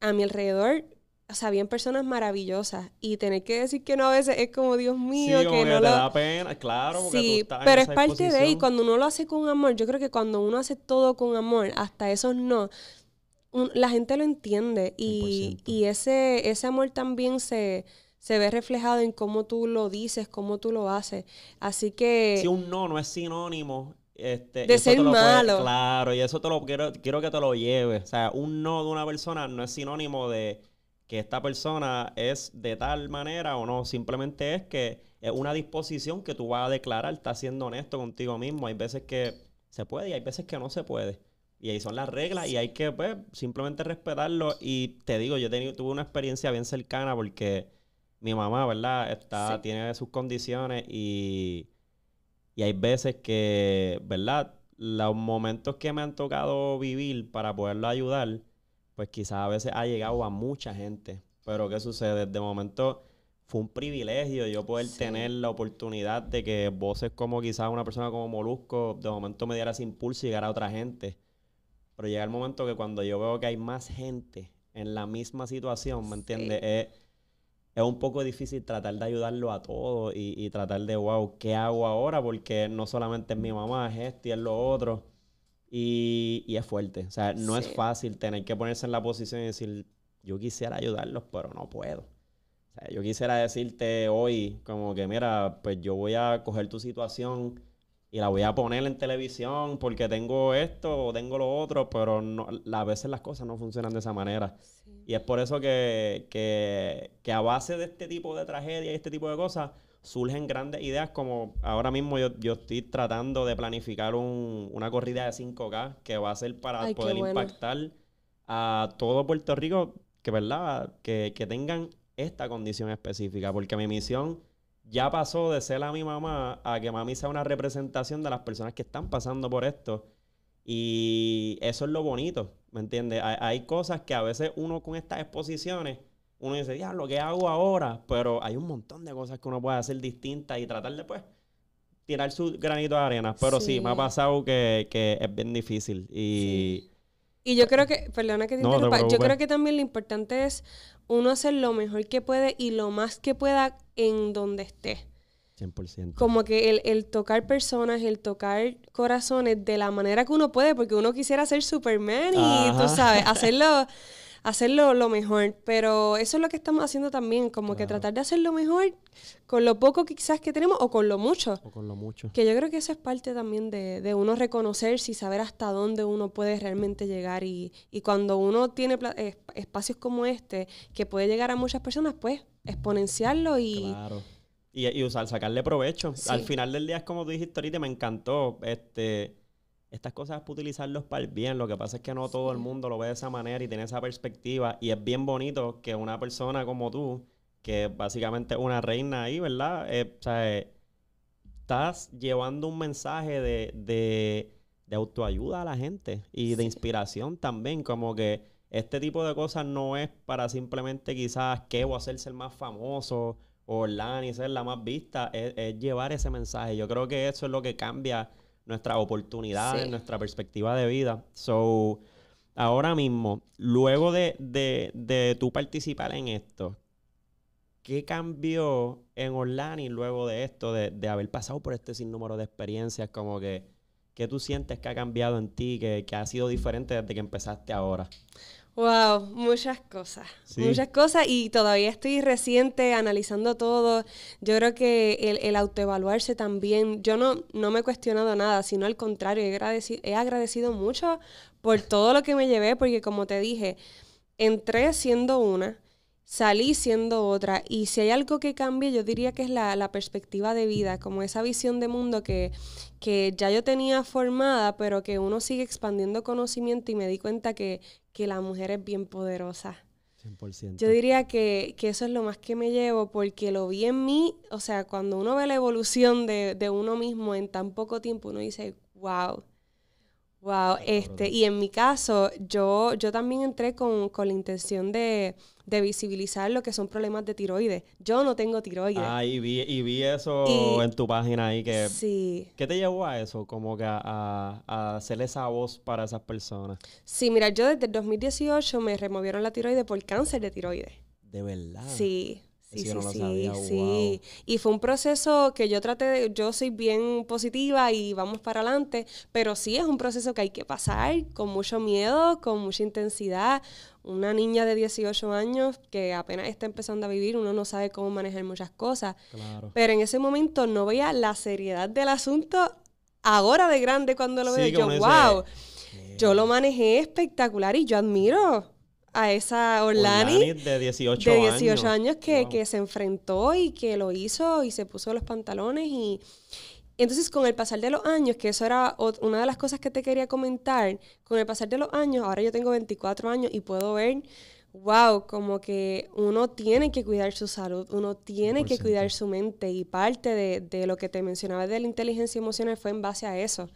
a mi alrededor o sea, bien personas maravillosas y tener que decir que no a veces es como Dios mío, sí, que no da pena, claro, porque tú estás pero en esa es parte de ahí cuando uno lo hace con amor, yo creo que cuando uno hace todo con amor, hasta esos no, la gente lo entiende y, ese, ese amor también se, ve reflejado en cómo tú lo dices, cómo tú lo haces. Así que... Si un no no es sinónimo este, de ser malo. claro, y eso te lo quiero, quiero que te lo lleves. O sea, un no de una persona no es sinónimo de que esta persona es de tal manera o no, simplemente es que es una disposición que tú vas a declarar, estás siendo honesto contigo mismo. Hay veces que se puede y hay veces que no se puede. Y ahí son las reglas y hay que pues, simplemente respetarlo. Y te digo, yo tenido, tuve una experiencia bien cercana porque mi mamá, ¿verdad? Está, Tiene sus condiciones y, y hay veces que, ¿verdad? Los momentos que me han tocado vivir para poderlo ayudar pues quizás a veces ha llegado a mucha gente. Pero ¿qué sucede? De momento fue un privilegio yo poder tener la oportunidad de que voces como quizás una persona como Molusco de momento me diera ese impulso y llegara a otra gente. Pero llega el momento que cuando yo veo que hay más gente en la misma situación, ¿me entiendes? Es, un poco difícil tratar de ayudarlo a todo y, y, tratar de, wow, ¿qué hago ahora? Porque no solamente es mi mamá, es esto y es lo otro. Y, es fuerte. O sea, no es fácil tener que ponerse en la posición y decir, yo quisiera ayudarlos, pero no puedo. O sea, yo quisiera decirte hoy, como que, mira, pues yo voy a coger tu situación y la voy a poner en televisión porque tengo esto o tengo lo otro, pero no, a veces las cosas no funcionan de esa manera. Y es por eso que, que, a base de este tipo de tragedia y este tipo de cosas, surgen grandes ideas como ahora mismo yo, estoy tratando de planificar un, una corrida de 5K que va a ser para poder impactar a todo Puerto Rico que, ¿verdad? Que, tengan esta condición específica, porque mi misión ya pasó de ser a mi mamá a que mami sea una representación de las personas que están pasando por esto. Y eso es lo bonito, ¿me entiendes? hay cosas que a veces uno con estas exposiciones uno dice, ya, lo que hago ahora, pero hay un montón de cosas que uno puede hacer distintas y tratar de, pues, tirar su granito de arena. Pero sí, me ha pasado que, es bien difícil. Y, y yo pues creo que, perdona que te interrumpa, yo creo que también lo importante es uno hacer lo mejor que puede y lo más que pueda en donde esté. 100%. Como que el, tocar personas, el tocar corazones de la manera que uno puede, porque uno quisiera ser Superman y tú sabes, hacerlo hacerlo lo mejor. Pero eso es lo que estamos haciendo también, como que tratar de hacer lo mejor con lo poco quizás que tenemos o con lo mucho. O con lo mucho. Que yo creo que eso es parte también de, de uno reconocerse y saber hasta dónde uno puede realmente llegar. Y, y cuando uno tiene espacios como este, que puede llegar a muchas personas, pues exponenciarlo y... Y, usar, sacarle provecho. Al final del día es como tú dijiste ahorita, me encantó. Este, estas cosas es para utilizarlos para el bien. Lo que pasa es que no todo el mundo lo ve de esa manera y tiene esa perspectiva. Y es bien bonito que una persona como tú, que básicamente es una reina ahí, ¿verdad? Eh, o sea, eh, estás llevando un mensaje de, autoayuda a la gente y de inspiración también. Como que este tipo de cosas no es para simplemente quizás que o hacerse el más famoso o y ser la más vista. es llevar ese mensaje. Yo creo que eso es lo que cambia nuestras oportunidades, nuestra perspectiva de vida. So, ahora mismo, luego de, de, de tú participar en esto, ¿qué cambió en Orlani luego de esto, de, haber pasado por este sinnúmero de experiencias? Como que, ¿qué tú sientes que ha cambiado en ti, que, que ha sido diferente desde que empezaste ahora? Wow, muchas cosas, muchas cosas y todavía estoy reciente analizando todo. Yo creo que el, autoevaluarse también, yo no, no me he cuestionado nada, sino al contrario, he agradecido, he agradecido mucho por todo lo que me llevé, porque como te dije, entré siendo una, salí siendo otra. Y si hay algo que cambie, yo diría que es la, perspectiva de vida, como esa visión de mundo que, que, ya yo tenía formada, pero que uno sigue expandiendo conocimiento y me di cuenta que, la mujer es bien poderosa. Yo diría que, eso es lo más que me llevo porque lo vi en mí, o sea, cuando uno ve la evolución de, de uno mismo en tan poco tiempo, uno dice, wow, Wow, este, y en mi caso, yo, yo también entré con, con la intención de, visibilizar lo que son problemas de tiroides. Yo no tengo tiroides. Ah, y vi, vi eso en tu página ahí que. Sí. ¿Qué te llevó a eso? Como que a, a, hacer esa voz para esas personas. Sí, mira, yo desde el 2018 me removieron la tiroides por cáncer de tiroides. De verdad. Sí. Sí, sí, sí, sí. Y fue un proceso que yo traté de, yo soy bien positiva y vamos para adelante, pero sí es un proceso que hay que pasar con mucho miedo, con mucha intensidad. Una niña de 18 años que apenas está empezando a vivir, uno no sabe cómo manejar muchas cosas. Pero en ese momento no veía la seriedad del asunto ahora de grande cuando lo veo. Yo, wow, yo lo manejé espectacular y yo admiro a esa Orlani, de 18 años, que, se enfrentó y que lo hizo y se puso los pantalones y entonces con el pasar de los años, que eso era una de las cosas que te quería comentar, con el pasar de los años, ahora yo tengo 24 años y puedo ver, wow, como que uno tiene que cuidar su salud, uno tiene que cuidar su mente y parte de, de lo que te mencionaba de la inteligencia emocional fue en base a eso.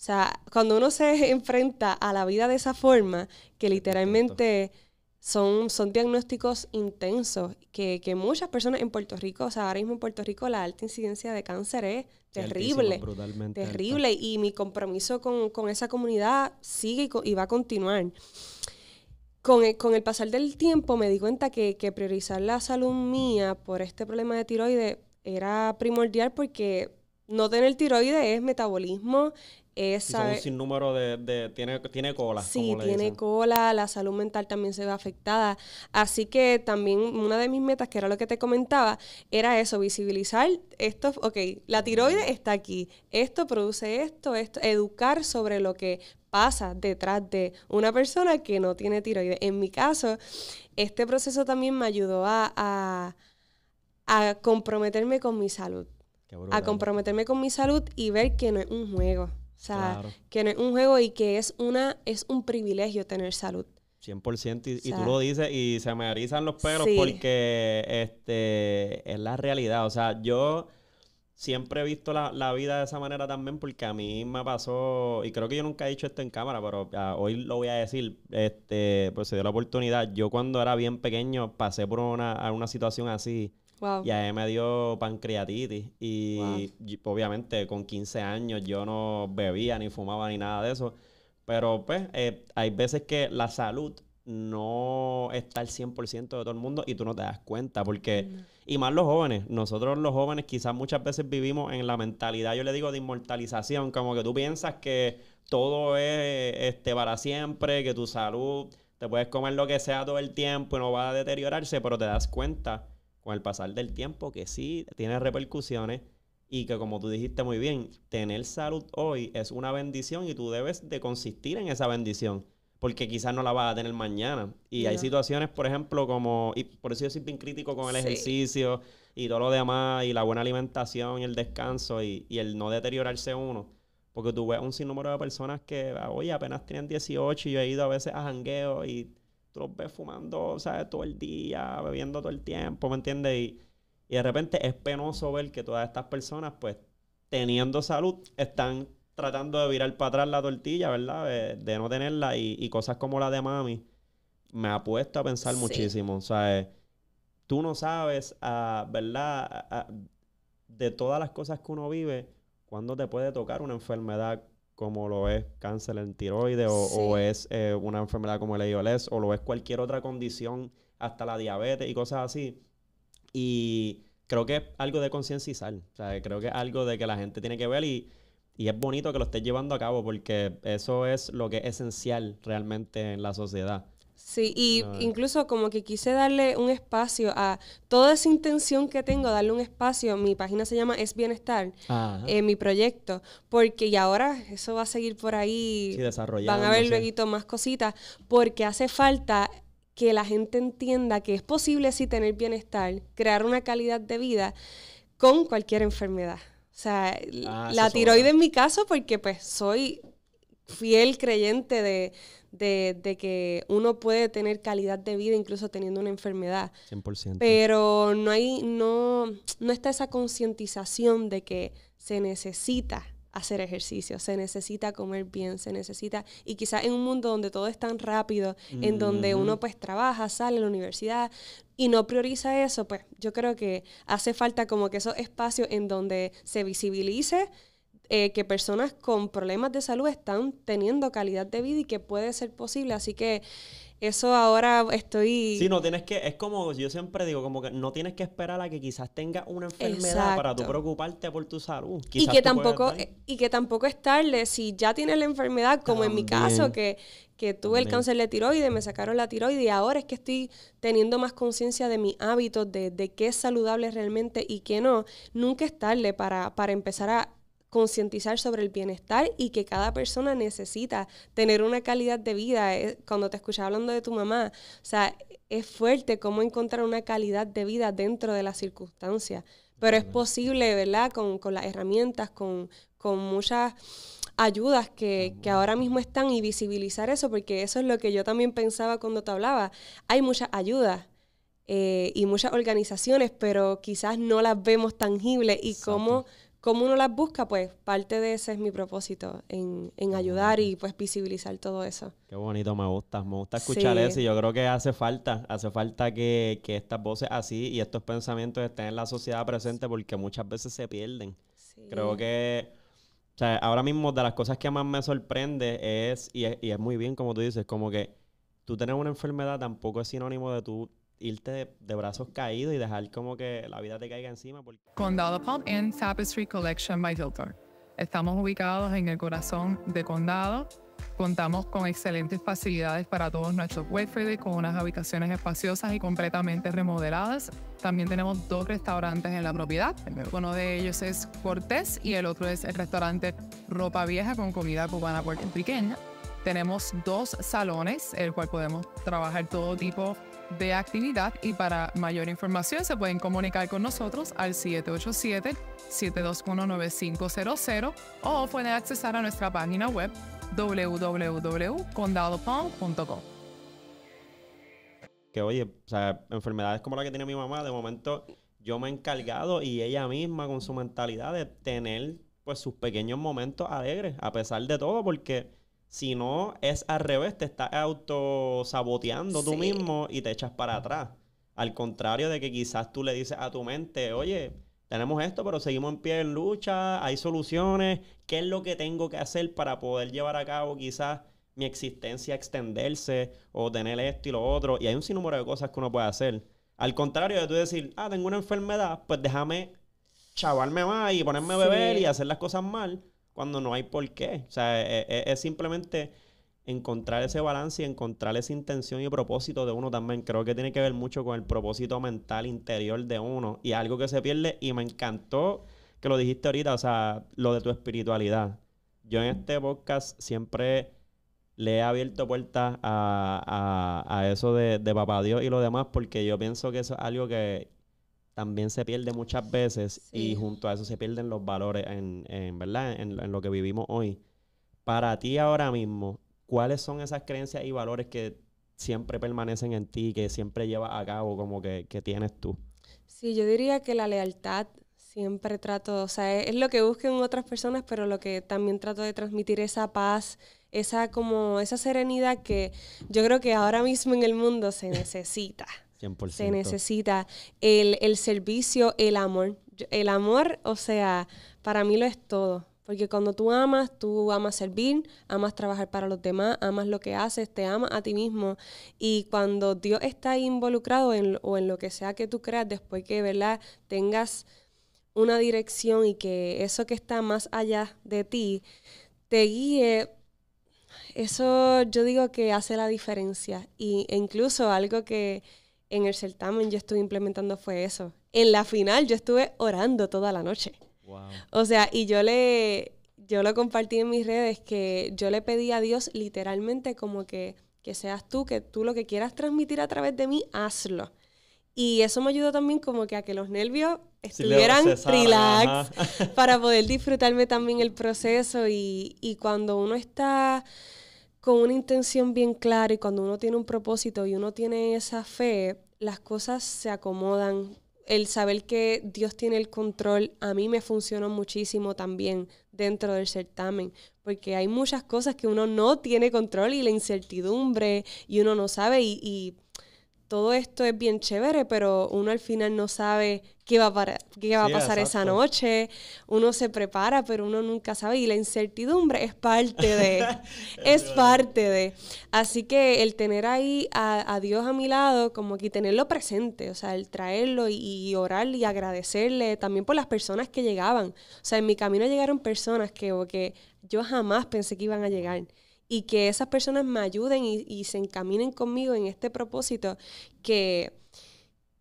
O sea, cuando uno se enfrenta a la vida de esa forma, que literalmente son, son diagnósticos intensos, que, muchas personas en Puerto Rico, o sea, ahora mismo en Puerto Rico la alta incidencia de cáncer es terrible, brutalmente. terrible, y mi compromiso con, esa comunidad sigue y, va a continuar. Con el, pasar del tiempo me di cuenta que, que priorizar la salud mía por este problema de tiroides era primordial porque no tener tiroides es metabolismo, son un de, de, tiene, tiene cola. Sí, tiene cola, la salud mental también se ve afectada. Así que también una de mis metas, que era lo que te comentaba, era eso, visibilizar esto, ok, la tiroides está aquí, esto produce esto, esto, educar sobre lo que pasa detrás de una persona que no tiene tiroides. En mi caso, este proceso también me ayudó a, a comprometerme con mi salud. A comprometerme con mi salud y ver que no es un juego. O sea, que no es un juego y que es, una, es un privilegio tener salud. 100% y, y, tú lo dices y se me erizan los pelos porque este, es la realidad. O sea, yo siempre he visto la, vida de esa manera también porque a mí me pasó, y creo que yo nunca he dicho esto en cámara, pero ah, hoy lo voy a decir, este, pues se dio la oportunidad. Yo cuando era bien pequeño pasé por una, una situación así y a me dio pancreatitis. Y obviamente con 15 años yo no bebía ni fumaba ni nada de eso. Pero pues eh, hay veces que la salud no está al 100% de todo el mundo y tú no te das cuenta porque, mm. y más los jóvenes, nosotros los jóvenes quizás muchas veces vivimos en la mentalidad, yo le digo de inmortalización, como que tú piensas que todo es este, para siempre, que tu salud, te puedes comer lo que sea todo el tiempo y no va a deteriorarse, pero te das cuenta con el pasar del tiempo que sí tiene repercusiones y que como tú dijiste muy bien, tener salud hoy es una bendición y tú debes de consistir en esa bendición porque quizás no la vas a tener mañana. Y hay situaciones, por ejemplo, como, y por eso yo soy bien crítico con el ejercicio y todo lo demás, y la buena alimentación y el descanso y, el no deteriorarse uno. Porque tú ves un sinnúmero de personas que, hoy ah, apenas tienen 18 y yo he ido a veces a jangueo y tú los ves fumando, ¿sabes? Todo el día, bebiendo todo el tiempo, ¿me entiendes? Y, y de repente es penoso ver que todas estas personas, pues, teniendo salud, están tratando de virar para atrás la tortilla, ¿verdad? De, no tenerla y, cosas como la de mami, me ha puesto a pensar muchísimo. O sea, tú no sabes, uh, ¿verdad? Ah, ah, de todas las cosas que uno vive, cuándo te puede tocar una enfermedad, como lo es cáncer en tiroides o, es eh, una enfermedad como el IOLES... o lo es cualquier otra condición, hasta la diabetes y cosas así. Y creo que es algo de concienciar, o sea, creo que es algo de que la gente tiene que ver y, y es bonito que lo estés llevando a cabo porque eso es lo que es esencial realmente en la sociedad. Sí, y incluso como que quise darle un espacio a toda esa intención que tengo, darle un espacio. Mi página se llama Es Bienestar, eh, mi proyecto, porque y ahora eso va a seguir por ahí. Sí, Van a ver luego más cositas, porque hace falta que la gente entienda que es posible sí tener bienestar, crear una calidad de vida con cualquier enfermedad. O sea, ah, la tiroides en mi caso, porque pues soy fiel creyente de de, que uno puede tener calidad de vida incluso teniendo una enfermedad. 100%. Pero no, hay, no, no está esa concientización de que se necesita hacer ejercicio, se necesita comer bien, se necesita, y quizás en un mundo donde todo es tan rápido, en donde uno pues trabaja, sale a la universidad y no prioriza eso, pues yo creo que hace falta como que esos espacios en donde se visibilice eh, que personas con problemas de salud están teniendo calidad de vida y que puede ser posible. Así que eso ahora estoy... Sí, no tienes que, es como yo siempre digo, como que no tienes que esperar a que quizás tenga una enfermedad para tú preocuparte por tu salud. y que, tampoco, eh, y que tampoco es tarde si ya tienes la enfermedad, como en mi caso, que, tuve el cáncer de tiroides, me sacaron la tiroides y ahora es que estoy teniendo más conciencia de mi hábitos, de, de, qué es saludable realmente y qué no. Nunca es tarde para, para empezar a concientizar sobre el bienestar y que cada persona necesita tener una calidad de vida. Eh, cuando te escuché hablando de tu mamá, o sea, es fuerte cómo encontrar una calidad de vida dentro de las circunstancias. Pero es posible, ¿verdad? Con, las herramientas, con, muchas ayudas que, ahora mismo están y visibilizar eso, porque eso es lo que yo también pensaba cuando te hablaba. Hay muchas ayudas eh, y muchas organizaciones, pero quizás no las vemos tangibles y cómo como uno las busca, pues parte de ese es mi propósito, en, ayudar y pues visibilizar todo eso. Qué bonito, me gusta, me gusta escuchar eso y yo creo que hace falta, hace falta que, que, estas voces así y estos pensamientos estén en la sociedad presente porque muchas veces se pierden. Creo que... O sea, ahora mismo de las cosas que más me sorprende es, y es, y es muy bien como tú dices, como que tú tener una enfermedad tampoco es sinónimo de tú irte de, brazos caídos y dejar como que la vida te caiga encima. Porque... Condado Pump and Tapestry Collection by Hilton. Estamos ubicados en el corazón de Condado. Contamos con excelentes facilidades para todos nuestros huéspedes, con unas habitaciones espaciosas y completamente remodeladas. También tenemos dos restaurantes en la propiedad. Uno de ellos es Cortés y el otro es el restaurante Ropa Vieja con comida cubana puertorriqueña. Tenemos dos salones, el cual podemos trabajar todo tipo de de actividad y para mayor información se pueden comunicar con nosotros al 787-721-9500 o pueden accesar a nuestra página web www.condadopalm.com. Que oye, o sea, enfermedades como la que tiene mi mamá, de momento yo me he encargado y ella misma con su mentalidad de tener pues sus pequeños momentos alegres, a pesar de todo, porque si no, es al revés, te estás autosaboteando tú mismo y te echas para atrás. Al contrario de que quizás tú le dices a tu mente, oye, tenemos esto, pero seguimos en pie en lucha, hay soluciones, ¿qué es lo que tengo que hacer para poder llevar a cabo quizás mi existencia, extenderse o tener esto y lo otro? Y hay un sinnúmero de cosas que uno puede hacer. Al contrario de tú decir, ah, tengo una enfermedad, pues déjame chavarme más y ponerme a beber y hacer las cosas mal cuando no hay por qué. O sea, e, e, es, simplemente encontrar ese balance y encontrar esa intención y propósito de uno también. Creo que tiene que ver mucho con el propósito mental interior de uno y algo que se pierde. Y me encantó que lo dijiste ahorita, o sea, lo de tu espiritualidad. Yo en este podcast siempre le he abierto puertas a, eso de, de papá Dios y lo demás porque yo pienso que eso es algo que, también se pierde muchas veces y junto a eso se pierden los valores, en, ¿verdad? En, lo que vivimos hoy. Para ti ahora mismo, ¿cuáles son esas creencias y valores que siempre permanecen en ti, que siempre llevas a cabo, como que, tienes tú? Sí, yo diría que la lealtad siempre trato, o sea, es, lo que en otras personas, pero lo que también trato de transmitir esa paz, esa como esa serenidad que yo creo que ahora mismo en el mundo se necesita. Se necesita el, servicio, el amor. El amor, o sea, para mí lo es todo. Porque cuando tú amas, tú amas servir, amas trabajar para los demás, amas lo que haces, te amas a ti mismo. Y cuando Dios está involucrado en, o en lo que sea que tú creas, después que ¿verdad? tengas una dirección y que eso que está más allá de ti te guíe, eso yo digo que hace la diferencia. Y, e incluso algo que, en el certamen yo estuve implementando fue eso. En la final yo estuve orando toda la noche. O sea, y yo le, yo lo compartí en mis redes que yo le pedí a Dios literalmente como que, que seas tú, que tú lo que quieras transmitir a través de mí, hazlo. Y eso me ayudó también como que a que los nervios estuvieran relax para poder disfrutarme también el proceso y, y cuando uno está con una intención bien clara y cuando uno tiene un propósito y uno tiene esa fe, las cosas se acomodan. El saber que Dios tiene el control a mí me funcionó muchísimo también dentro del certamen, porque hay muchas cosas que uno no tiene control y la incertidumbre y uno no sabe y, y todo esto es bien chévere, pero uno al final no sabe qué va a, para, qué va a pasar esa noche. Uno se prepara, pero uno nunca sabe. Y la incertidumbre es parte de. es parte de. Así que el tener ahí a, Dios a mi lado, como que tenerlo presente, o sea, el traerlo y, orarle orar y agradecerle también por las personas que llegaban. O sea, en mi camino llegaron personas que, que yo jamás pensé que iban a llegar y que esas personas me ayuden y, se encaminen conmigo en este propósito que,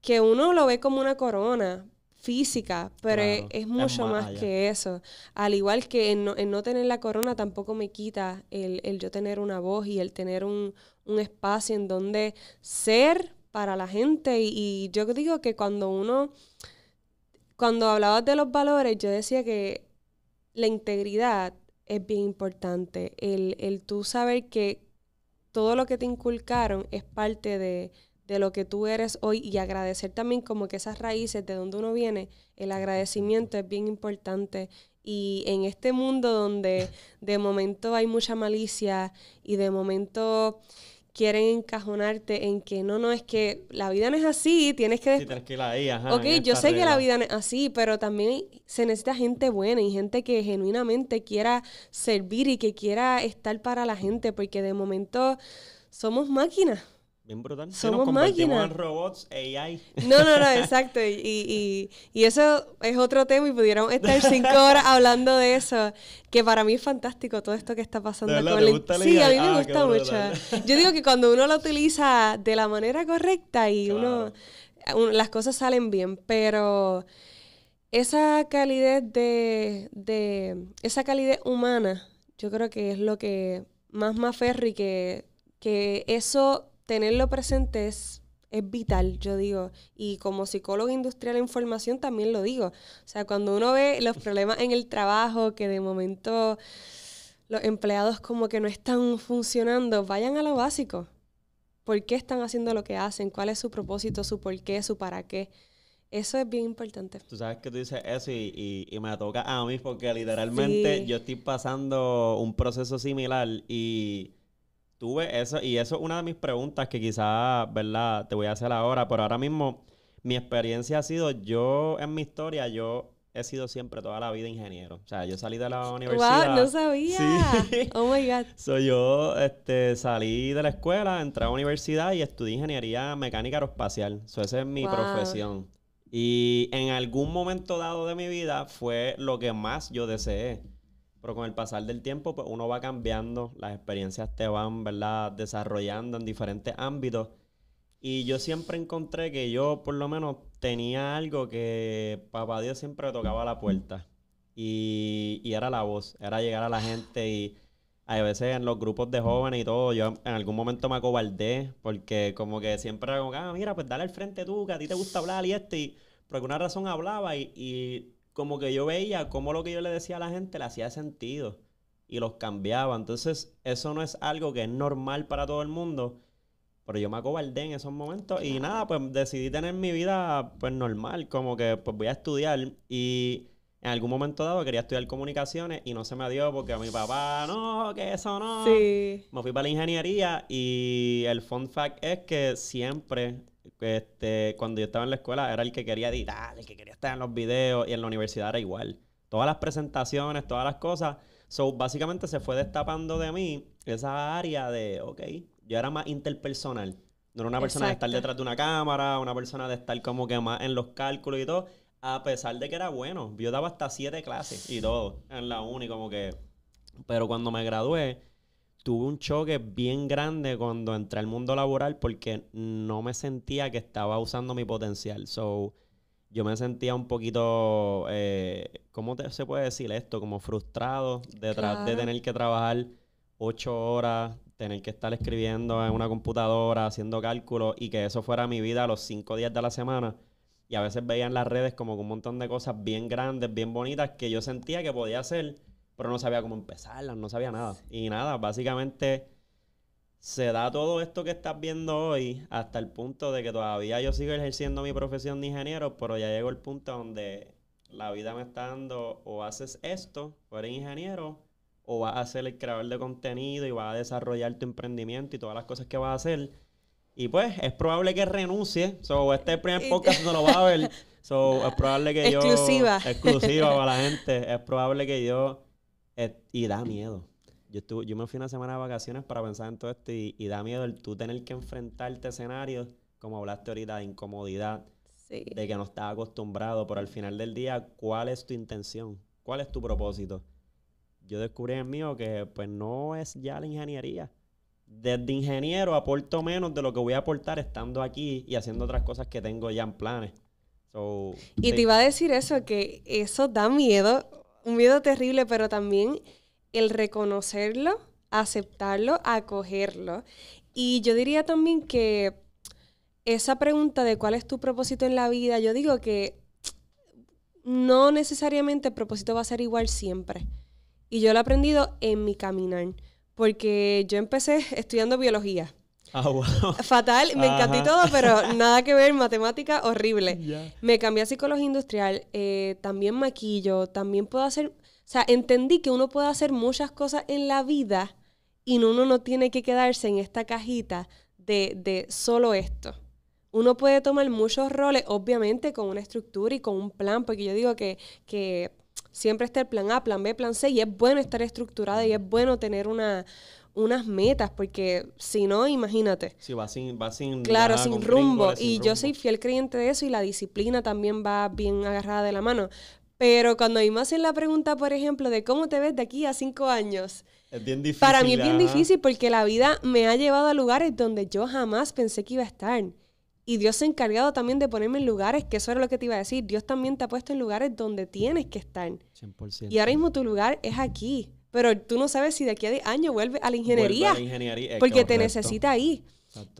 que uno lo ve como una corona, física, pero es, mucho más, que eso. Al igual que en no, tener la corona tampoco me quita el, yo tener una voz y el tener un, espacio en donde ser para la gente. Y, yo digo que cuando uno, cuando hablabas de los valores, yo decía que la integridad es bien importante. El, el tú saber que todo lo que te inculcaron es parte de, de lo que tú eres hoy y agradecer también como que esas raíces de donde uno viene, el agradecimiento es bien importante. Y en este mundo donde de momento hay mucha malicia y de momento quieren encajonarte en que no, no, es que la vida no es así, tienes que... Sí, tranquila ahí, ajá, ok, yo sé que la vida no es así, pero también se necesita gente buena y gente que genuinamente quiera servir y que quiera estar para la gente, porque de momento somos máquinas. Somos máquinas. No, no, no, exacto. Y, eso es otro tema y pudiéramos estar cinco horas hablando de eso, que para mí es fantástico todo esto que está pasando. con sí, a mí me ah, gusta mucho. Yo digo que cuando uno la utiliza de la manera correcta y uno, las cosas salen bien, pero esa calidez de, esa calidez humana, yo creo que es lo que más más ferry que que eso tenerlo presente es, vital, yo digo. Y como psicólogo industrial en formación también lo digo. O sea, cuando uno ve los problemas en el trabajo, que de momento los empleados como que no están funcionando, vayan a lo básico. ¿Por qué están haciendo lo que hacen? ¿Cuál es su propósito, su por qué, su para qué? Eso es bien importante. Tú sabes que tú dices eso y, me toca a mí porque literalmente yo estoy pasando un proceso similar y Tuve eso, y eso es una de mis preguntas que quizás, ¿verdad? Te voy a hacer ahora, pero ahora mismo mi experiencia ha sido, yo en mi historia, yo he sido siempre toda la vida ingeniero. O sea, yo salí de la universidad. No sabía. Sí. Oh my God. Soy yo este, salí de la escuela, entré a universidad y estudié ingeniería mecánica aeroespacial. eso esa es mi profesión. Y en algún momento dado de mi vida fue lo que más yo deseé. Pero con el pasar del tiempo, pues uno va cambiando, las experiencias te van, ¿verdad?, desarrollando en diferentes ámbitos. Y yo siempre encontré que yo, por lo menos, tenía algo que Papá Dios siempre tocaba la puerta. Y, era la voz, era llegar a la gente y a veces en los grupos de jóvenes y todo, yo en algún momento me acobardé porque como que siempre era como, ah, mira, pues dale al frente tú, que a ti te gusta hablar y este, y por alguna razón hablaba y como que yo veía cómo lo que yo le decía a la gente le hacía sentido y los cambiaba. Entonces, eso no es algo que es normal para todo el mundo. Pero yo me acobardé en esos momentos y nada, pues decidí tener mi vida pues normal, como que pues voy a estudiar y en algún momento dado quería estudiar comunicaciones y no se me dio porque a mi papá, no, que eso no. Sí. Me fui para la ingeniería y el fun fact es que siempre este, cuando yo estaba en la escuela era el que quería editar, el que quería estar en los videos y en la universidad era igual. Todas las presentaciones, todas las cosas. So, básicamente se fue destapando de mí esa área de, ok, yo era más interpersonal. No era una persona de estar detrás de una cámara, una persona de estar como que más en los cálculos y todo. A pesar de que era bueno, yo daba hasta siete clases y todo en la uni, como que. Pero cuando me gradué, tuve un choque bien grande cuando entré al mundo laboral porque no me sentía que estaba usando mi potencial. So, yo me sentía un poquito, eh, ¿cómo se puede decir esto? Como frustrado detrás de tener que trabajar ocho horas, tener que estar escribiendo en una computadora, haciendo cálculos y que eso fuera mi vida los cinco días de la semana. Y a veces veía en las redes como un montón de cosas bien grandes, bien bonitas que yo sentía que podía hacer pero no sabía cómo empezar, no sabía nada. Y nada, básicamente se da todo esto que estás viendo hoy hasta el punto de que todavía yo sigo ejerciendo mi profesión de ingeniero, pero ya llegó el punto donde la vida me está dando o haces esto, o eres ingeniero, o vas a hacer el creador de contenido y vas a desarrollar tu emprendimiento y todas las cosas que vas a hacer. Y pues es probable que renuncie. So, este primer podcast no lo va a ver. So, es probable que yo. Exclusiva. Exclusiva para la gente. Es probable que yo eh, y da miedo. Yo, estuve, yo me fui una semana de vacaciones para pensar en todo esto y, da miedo el tú tener que enfrentarte a escenarios, como hablaste ahorita, de incomodidad, de que no estás acostumbrado, pero al final del día, ¿cuál es tu intención? ¿Cuál es tu propósito? Yo descubrí en mí mío que pues no es ya la ingeniería. Desde ingeniero aporto menos de lo que voy a aportar estando aquí y haciendo otras cosas que tengo ya en planes. y te iba a decir eso, que eso da miedo un miedo terrible, pero también el reconocerlo, aceptarlo, acogerlo. Y yo diría también que esa pregunta de cuál es tu propósito en la vida, yo digo que no necesariamente el propósito va a ser igual siempre. Y yo lo he aprendido en mi caminar, porque yo empecé estudiando biología Ah, Fatal, me encantó todo, pero nada que ver, matemática horrible. Me cambié a psicología industrial, eh, también maquillo, también puedo hacer, o sea, entendí que uno puede hacer muchas cosas en la vida y uno no tiene que quedarse en esta cajita de, de solo esto. Uno puede tomar muchos roles, obviamente, con una estructura y con un plan, porque yo digo que, que siempre está el plan A, plan B, plan C, y es bueno estar estructurada y es bueno tener una, unas metas, porque si no, imagínate. Si va sin, va Claro, sin rumbo. y yo soy fiel creyente de eso y la disciplina también va bien agarrada de la mano. Pero cuando me hacen la pregunta, por ejemplo, de cómo te ves de aquí a cinco años, es difícil. Para mí es bien difícil porque la vida me ha llevado a lugares donde yo jamás pensé que iba a estar. Y Dios se ha encargado también de ponerme en lugares, que eso era lo que te iba a decir. Dios también te ha puesto en lugares donde tienes que estar. Y ahora mismo tu lugar es aquí pero tú no sabes si de aquí a 10 años vuelve a la ingeniería. porque te necesita ahí.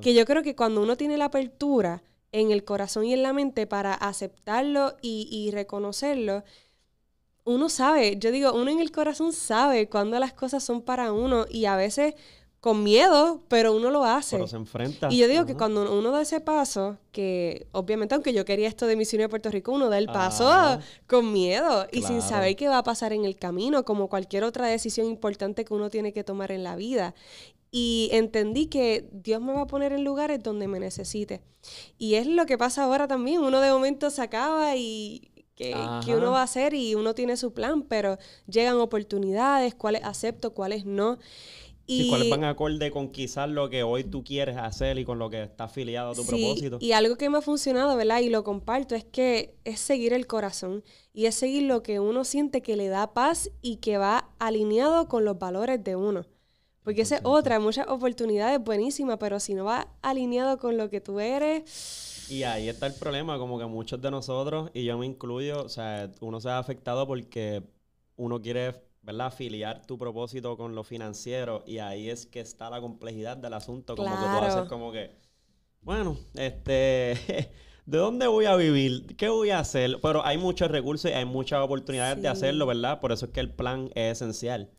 Que yo creo que cuando uno tiene la apertura en el corazón y en la mente para aceptarlo y, y reconocerlo, uno sabe, yo digo, uno en el corazón sabe cuándo las cosas son para uno y a veces con miedo, pero uno lo hace. se enfrenta. Y yo digo que cuando uno da ese paso, que obviamente aunque yo quería esto de misión de Puerto Rico, uno da el ah. paso con miedo y sin saber qué va a pasar en el camino, como cualquier otra decisión importante que uno tiene que tomar en la vida. Y entendí que Dios me va a poner en lugares donde me necesite. Y es lo que pasa ahora también. Uno de momento se acaba y, que, uno va a hacer y uno tiene su plan, pero llegan oportunidades, cuáles acepto, cuáles no. Y, cuáles van acorde con quizás lo que hoy tú quieres hacer y con lo que está afiliado a tu propósito. Y algo que me ha funcionado, ¿verdad? Y lo comparto, es que es seguir el corazón y es seguir lo que uno siente que le da paz y que va alineado con los valores de uno. Porque esa es otra, muchas oportunidades buenísimas, pero si no va alineado con lo que tú eres... Y ahí está el problema, como que muchos de nosotros, y yo me incluyo, o sea, uno se ha afectado porque uno quiere ¿verdad? Afiliar tu propósito con lo financiero y ahí es que está la complejidad del asunto, como que tú haces como que, bueno, este... ¿De dónde voy a vivir? ¿Qué voy a hacer? Pero hay muchos recursos y hay muchas oportunidades de hacerlo, ¿verdad? Por eso es que el plan es esencial.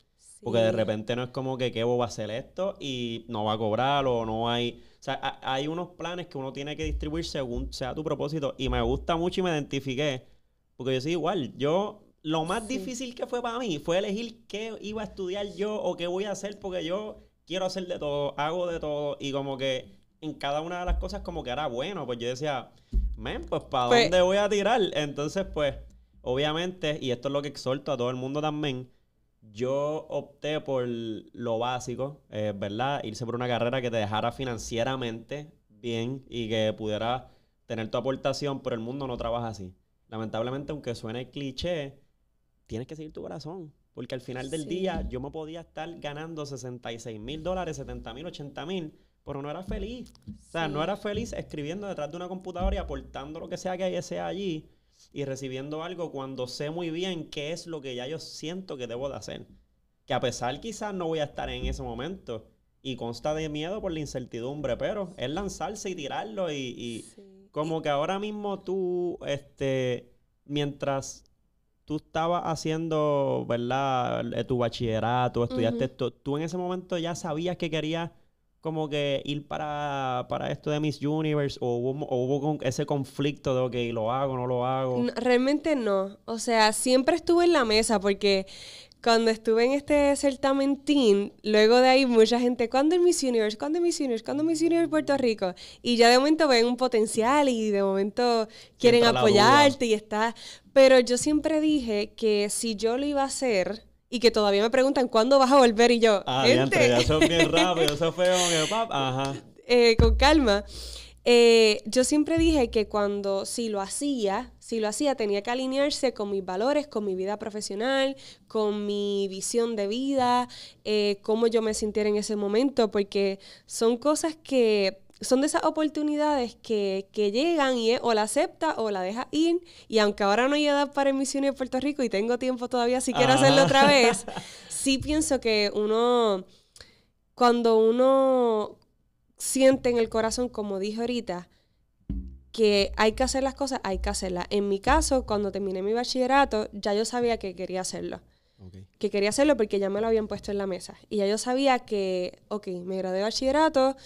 Porque de repente no es como que Kevo va a hacer esto y no va a cobrar o no hay... O sea, hay unos planes que uno tiene que distribuir según sea tu propósito. Y me gusta mucho y me identifiqué. Porque yo soy igual. Yo lo más difícil que fue para mí fue elegir qué iba a estudiar yo o qué voy a hacer, porque yo quiero hacer de todo, hago de todo, y como que en cada una de las cosas como que era bueno, pues yo decía, men, pues ¿para pues dónde voy a tirar? Entonces, pues, obviamente, y esto es lo que exhorto a todo el mundo también, yo opté por lo básico, eh, ¿verdad? Irse por una carrera que te dejara financieramente bien y que pudiera tener tu aportación, pero el mundo no trabaja así. Lamentablemente, aunque suene cliché, tienes que seguir tu corazón. Porque al final del día yo me podía estar ganando 66 mil dólares, 70 mil, 80 mil, pero no era feliz. O sea, no era feliz escribiendo detrás de una computadora y aportando lo que sea que sea allí y recibiendo algo cuando sé muy bien qué es lo que ya yo siento que debo de hacer. Que a pesar quizás no voy a estar en ese momento y consta de miedo por la incertidumbre, pero es lanzarse y tirarlo y, como que ahora mismo tú, este, mientras tú estabas haciendo, ¿verdad? Eh, tu bachillerato, estudiaste esto. ¿Tú en ese momento ya sabías que querías como que ir para, esto de Miss Universe? ¿O hubo, ese conflicto de, ok, lo hago, no lo hago? realmente no. O sea, siempre estuve en la mesa porque cuando estuve en este certamen luego de ahí mucha gente, ¿cuándo es Miss Universe? ¿Cuándo es Miss Universe? ¿Cuándo es Miss Universe Puerto Rico? Y ya de momento ven un potencial y de momento quieren apoyarte y está. Pero yo siempre dije que si yo lo iba a hacer y que todavía me preguntan cuándo vas a volver y yo. Ah, gente. ya bien rápido, eso fue ajá. Eh, con calma. Eh, yo siempre dije que cuando, si lo hacía, si lo hacía, tenía que alinearse con mis valores, con mi vida profesional, con mi visión de vida, eh, cómo yo me sintiera en ese momento, porque son cosas que son de esas oportunidades que, que llegan y o la acepta o la deja ir. Y aunque ahora no hay edad para emisiones en Puerto Rico y tengo tiempo todavía si quiero hacerlo otra vez, sí pienso que uno, cuando uno siente en el corazón, como dije ahorita, que hay que hacer las cosas, hay que hacerlas. En mi caso, cuando terminé mi bachillerato, ya yo sabía que quería hacerlo. Que quería hacerlo porque ya me lo habían puesto en la mesa. Y ya yo sabía que, ok, me gradué de bachillerato,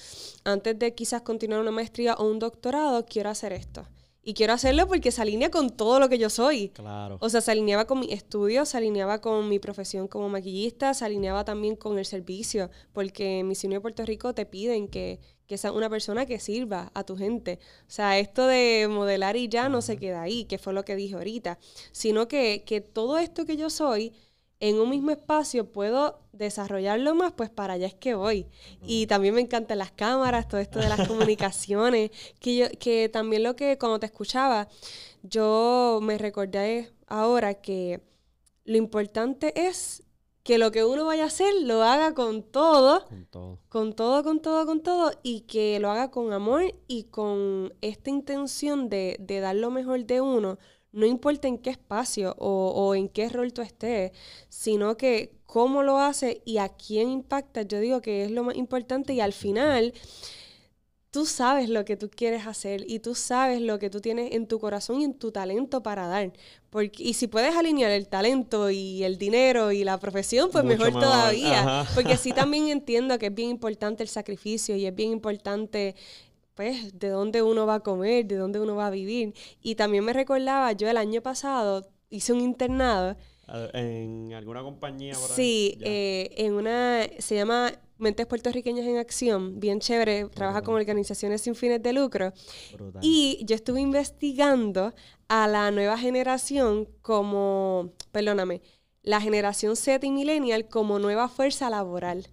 antes de quizás continuar una maestría o un doctorado, quiero hacer esto. Y quiero hacerlo porque se alinea con todo lo que yo soy. Claro. O sea, se alineaba con mi estudio, se alineaba con mi profesión como maquillista, se alineaba también con el servicio, porque en Misión de Puerto Rico te piden que, seas una persona que sirva a tu gente. O sea, esto de modelar y ya no se queda ahí, que fue lo que dije ahorita, sino que, que todo esto que yo soy en un mismo espacio puedo desarrollarlo más, pues para allá es que voy. Y también me encantan las cámaras, todo esto de las comunicaciones, que, también lo que cuando te escuchaba, yo me recordé ahora que lo importante es que lo que uno vaya a hacer lo haga con todo, con todo, con todo, con todo, con todo y que lo haga con amor y con esta intención de, de dar lo mejor de uno, no importa en qué espacio o, en qué rol tú estés, sino que cómo lo haces y a quién impacta, yo digo que es lo más importante y al final tú sabes lo que tú quieres hacer y tú sabes lo que tú tienes en tu corazón y en tu talento para dar. Porque, y si puedes alinear el talento y el dinero y la profesión, pues mejor todavía. Porque sí también entiendo que es bien importante el sacrificio y es bien importante pues, de dónde uno va a comer, de dónde uno va a vivir. Y también me recordaba, yo el año pasado hice un internado. ¿En alguna compañía? sí, eh, en una, se llama Mentes Puertorriqueñas en Acción, bien chévere, trabaja con organizaciones sin fines de lucro. Y yo estuve investigando a la nueva generación como, perdóname, la generación Z y millennial como nueva fuerza laboral.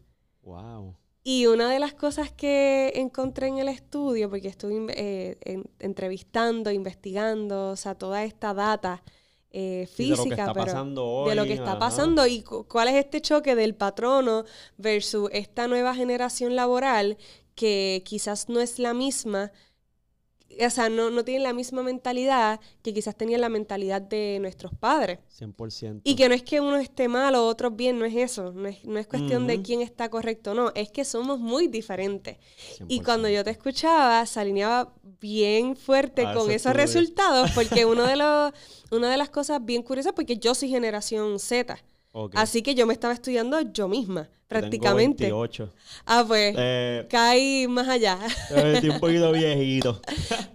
Wow. Y una de las cosas que encontré en el estudio, porque estuve eh, entrevistando, investigando, o sea, toda esta data física, eh, de lo que está pero de lo que está pasando y cuál es este choque del patrono versus esta nueva generación laboral que quizás no es la misma o sea, no, tienen la misma mentalidad que quizás tenían la mentalidad de nuestros padres. 100%. Y que no es que uno esté mal o otro bien, no es eso. No es, cuestión de quién está correcto o no. Es que somos muy diferentes. Y cuando yo te escuchaba, se alineaba bien fuerte ah, con esos resultados, porque uno de los, una de las cosas bien curiosas, porque yo soy generación Z. Así que yo me estaba estudiando yo misma, prácticamente. Tengo 28. Ah, pues, eh, caí más allá. un viejito.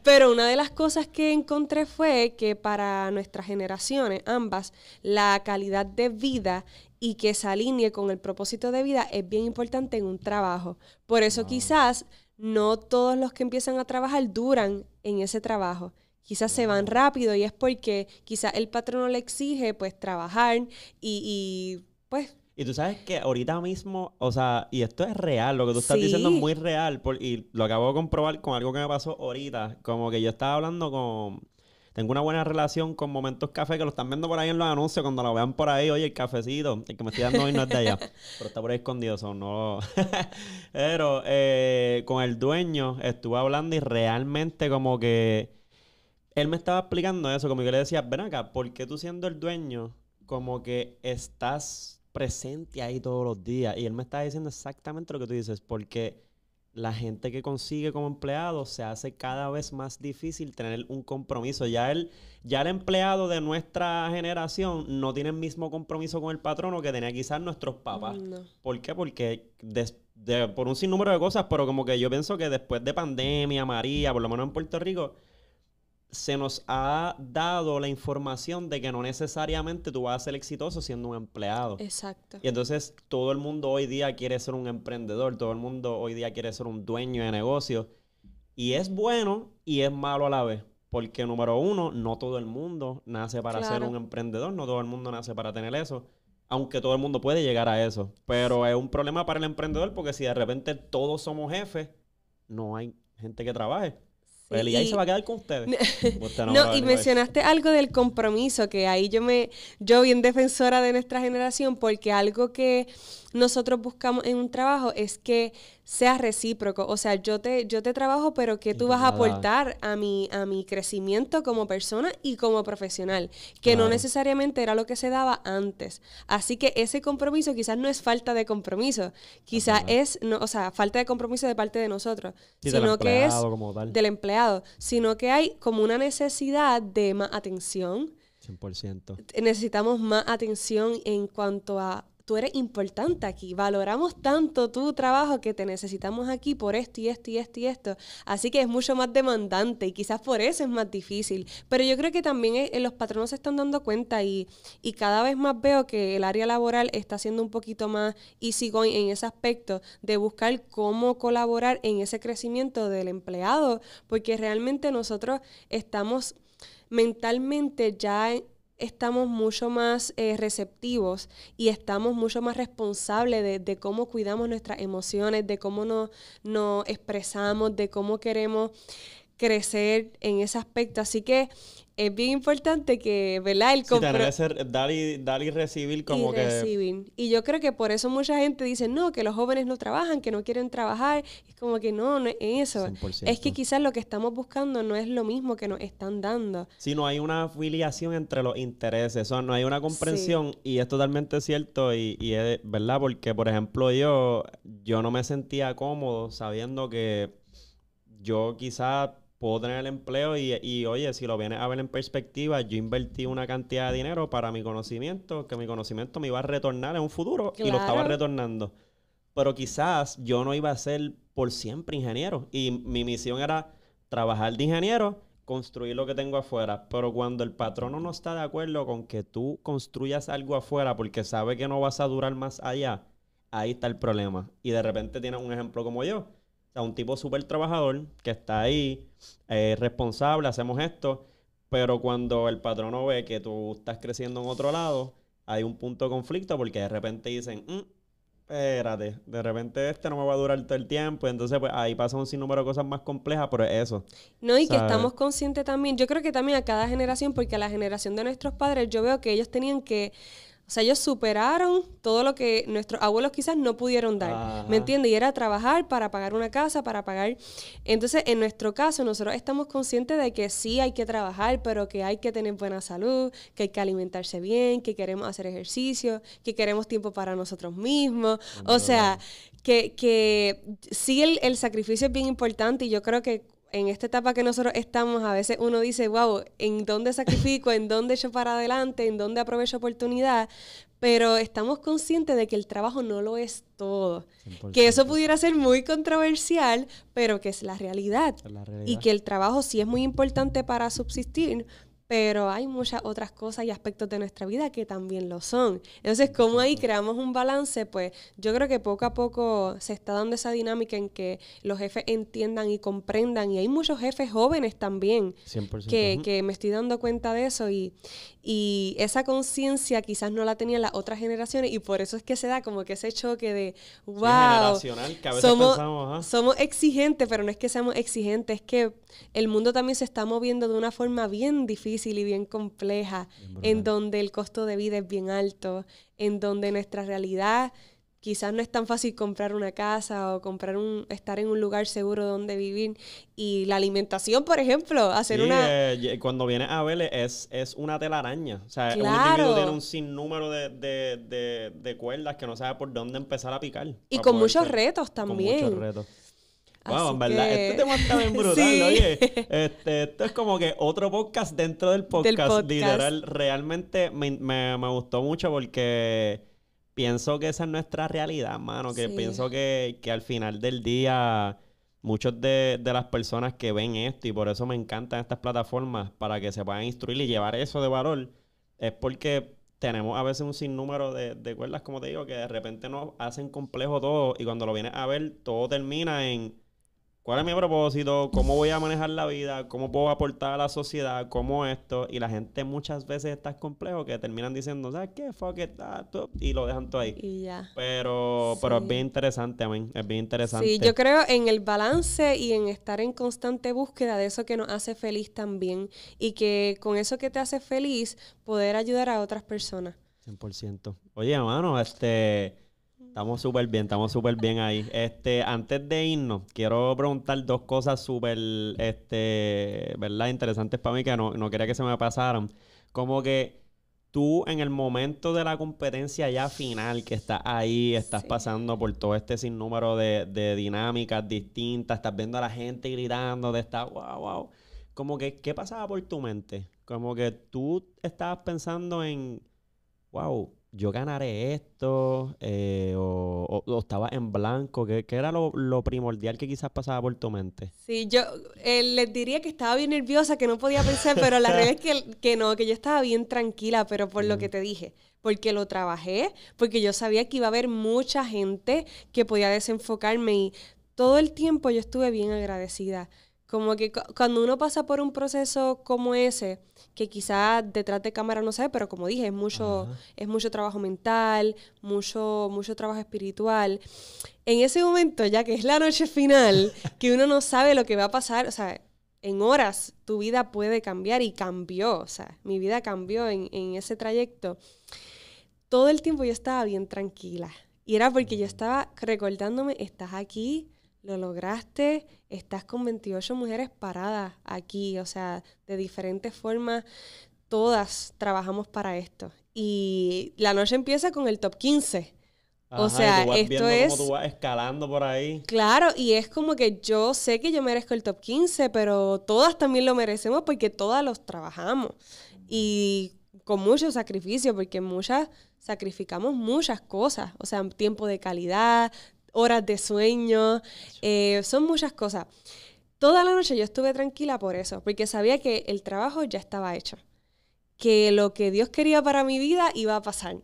Pero una de las cosas que encontré fue que para nuestras generaciones, ambas, la calidad de vida y que se alinee con el propósito de vida es bien importante en un trabajo. Por eso quizás no todos los que empiezan a trabajar duran en ese trabajo. Quizás se van rápido y es porque quizás el no le exige pues trabajar y, y pues y tú sabes que ahorita mismo, o sea, y esto es real, lo que tú estás diciendo es muy real, y lo acabo de comprobar con algo que me pasó ahorita, como que yo estaba hablando con... Tengo una buena relación con Momentos Café, que lo están viendo por ahí en los anuncios, cuando lo vean por ahí, oye, el cafecito, el que me estoy dando hoy no es de allá, pero está por ahí escondido, son no... pero eh, con el dueño estuve hablando y realmente como que él me estaba explicando eso, como que le decía, ven acá, ¿por qué tú siendo el dueño, como que estás presente ahí todos los días? Y él me estaba diciendo exactamente lo que tú dices, porque la gente que consigue como empleado se hace cada vez más difícil tener un compromiso. Ya el, ya el empleado de nuestra generación no tiene el mismo compromiso con el patrono que tenía quizás nuestros papás. ¿Por qué? Porque por un sinnúmero de cosas, pero como que yo pienso que después de pandemia, María, por lo menos en Puerto Rico, se nos ha dado la información de que no necesariamente tú vas a ser exitoso siendo un empleado. Exacto. Y entonces todo el mundo hoy día quiere ser un emprendedor, todo el mundo hoy día quiere ser un dueño de negocio. Y es bueno y es malo a la vez. Porque número uno, no todo el mundo nace para ser un emprendedor, no todo el mundo nace para tener eso. Aunque todo el mundo puede llegar a eso. Pero es un problema para el emprendedor porque si de repente todos somos jefes, no hay gente que trabaje ahí pues se va a quedar con ustedes. no y mencionaste algo del compromiso, que ahí yo me, yo bien defensora de nuestra generación, porque algo que nosotros buscamos en un trabajo es que sea recíproco. O sea, yo te, yo te trabajo, pero ¿qué tú vas a aportar a mi, a mi crecimiento como persona y como profesional? Que no necesariamente era lo que se daba antes. Así que ese compromiso quizás no es falta de compromiso, quizás es, no, o sea, falta de compromiso de parte de nosotros, sino que es del empleado, sino que hay como una necesidad de más atención. 100%. Necesitamos más atención en cuanto a tú eres importante aquí, valoramos tanto tu trabajo que te necesitamos aquí por esto y esto y esto y esto. Así que es mucho más demandante y quizás por eso es más difícil. Pero yo creo que también eh, eh, los patronos se están dando cuenta y, y cada vez más veo que el área laboral está siendo un poquito más easy going en ese aspecto de buscar cómo colaborar en ese crecimiento del empleado, porque realmente nosotros estamos mentalmente ya estamos mucho más eh, receptivos y estamos mucho más responsables de, cómo cuidamos nuestras emociones, de cómo nos, nos expresamos, de cómo queremos crecer en ese aspecto. Así que es bien importante que, ¿verdad? El sí, dar y, recibir como y que... Recibir. Y yo creo que por eso mucha gente dice, no, que los jóvenes no trabajan, que no quieren trabajar. Es como que no, no es eso. Es que quizás lo que estamos buscando no es lo mismo que nos están dando. Sí, no hay una afiliación entre los intereses, o no hay una comprensión y es totalmente cierto y, y es verdad porque, por ejemplo, yo, yo no me sentía cómodo sabiendo que yo quizás puedo tener el empleo y, oye, si lo vienes a ver en perspectiva, yo invertí una cantidad de dinero para mi conocimiento, que mi conocimiento me iba a retornar en un futuro y lo estaba retornando. Pero quizás yo no iba a ser por siempre ingeniero y mi misión era trabajar de ingeniero, construir lo que tengo afuera. Pero cuando el patrono no está de acuerdo con que tú construyas algo afuera porque sabe que no vas a durar más allá, ahí está el problema. Y de repente tienes un ejemplo como yo un tipo súper trabajador que está ahí, eh, responsable, hacemos esto. Pero cuando el patrono ve que tú estás creciendo en otro lado, hay un punto de conflicto porque de repente dicen, mm, espérate, de repente este no me va a durar todo el tiempo. Entonces, pues ahí pasa un sinnúmero de cosas más complejas, pero eso. No, y que estamos conscientes también. Yo creo que también a cada generación, porque a la generación de nuestros padres, yo veo que ellos tenían que o sea, ellos superaron todo lo que nuestros abuelos quizás no pudieron dar. ¿Me entiendes? Y era trabajar para pagar una casa, para pagar. Entonces, en nuestro caso, nosotros estamos conscientes de que sí hay que trabajar, pero que hay que tener buena salud, que hay que alimentarse bien, que queremos hacer ejercicio, que queremos tiempo para nosotros mismos. O sea, que, que sí el, el sacrificio es bien importante y yo creo que en esta etapa que nosotros estamos, a veces uno dice, wow, ¿en dónde sacrifico? ¿En dónde yo para adelante? ¿En dónde aprovecho oportunidad? Pero estamos conscientes de que el trabajo no lo es todo. Que eso pudiera ser muy controversial, pero que es la realidad. Y que el trabajo sí es muy importante para subsistir, pero hay muchas otras cosas y aspectos de nuestra vida que también lo son. Entonces, ¿cómo ahí creamos un balance? Pues yo creo que poco a poco se está dando esa dinámica en que los jefes entiendan y comprendan, y hay muchos jefes jóvenes también Que, que me estoy dando cuenta de eso, y, y esa conciencia quizás no la tenían las otras generaciones, y por eso es que se da como que ese choque de, wow, somos, somos exigentes, pero no es que seamos exigentes, es que el mundo también se está moviendo de una forma bien difícil y bien compleja, en donde el costo de vida es bien alto, en donde nuestra realidad quizás no es tan fácil comprar una casa o comprar un estar en un lugar seguro donde vivir y la alimentación por ejemplo hacer una eh, cuando vienes a ver es, es una telaraña o sea claro. un individuo tiene un sinnúmero de, de, de, cuerdas que no sabe por dónde empezar a picar y con muchos retos también con muchos retos Wow, en verdad, este tema está bien brutal, oye. Este, esto es como que otro podcast dentro del podcast. Literal, realmente me, gustó mucho porque pienso que esa es nuestra realidad, mano. Que pienso que, al final del día, muchas de, las personas que ven esto, y por eso me encantan estas plataformas, para que se puedan instruir y llevar eso de valor, es porque tenemos a veces un sinnúmero de, de cuerdas, como te digo, que de repente nos hacen complejo todo, y cuando lo vienes a ver, todo termina en ¿Cuál es mi propósito? ¿Cómo voy a manejar la vida? ¿Cómo puedo aportar a la sociedad? ¿Cómo esto? Y la gente muchas veces está complejo que terminan diciendo, ¿sabes qué? Fuck it, está ah, y lo dejan todo ahí. Y ya. Pero, pero es bien interesante, amén. Es bien interesante. Sí, yo creo en el balance y en estar en constante búsqueda de eso que nos hace feliz también. Y que con eso que te hace feliz, poder ayudar a otras personas. 100%. Oye, hermano, este Estamos súper bien, estamos súper bien ahí. Este, antes de irnos, quiero preguntar dos cosas súper, este, ¿verdad? Interesantes para mí que no, quería que se me pasaran. Como que tú en el momento de la competencia ya final, que estás ahí, estás pasando por todo este sinnúmero de, dinámicas distintas, estás viendo a la gente gritando, de esta wow, wow. Como que, ¿qué pasaba por tu mente? Como que tú estabas pensando en, wow, yo ganaré esto, eh, o, estaba en blanco, que, era lo, primordial que quizás pasaba por tu mente. Sí, yo eh, les diría que estaba bien nerviosa, que no podía pensar, pero la realidad es que, no, que yo estaba bien tranquila, pero por lo que te dije, porque lo trabajé, porque yo sabía que iba a haber mucha gente que podía desenfocarme y todo el tiempo yo estuve bien agradecida. Como que cuando uno pasa por un proceso como ese, que quizás detrás de cámara no sabe, pero como dije, es mucho, es mucho trabajo mental, mucho, mucho trabajo espiritual. En ese momento, ya que es la noche final, que uno no sabe lo que va a pasar, o sea, en horas tu vida puede cambiar y cambió, o sea, mi vida cambió en, en ese trayecto. Todo el tiempo yo estaba bien tranquila. Y era porque yo estaba recordándome, estás aquí, lo lograste, estás con 28 mujeres paradas aquí, o sea, de diferentes formas, todas trabajamos para esto. Y la noche empieza con el top 15. o sea, esto es. Cómo tú escalando por ahí. Claro, y es como que yo sé que yo merezco el top 15, pero todas también lo merecemos porque todas los trabajamos. Y con mucho sacrificio, porque muchas sacrificamos muchas cosas. O sea, tiempo de calidad, horas de sueño, eh, son muchas cosas. Toda la noche yo estuve tranquila por eso, porque sabía que el trabajo ya estaba hecho, que lo que Dios quería para mi vida iba a pasar.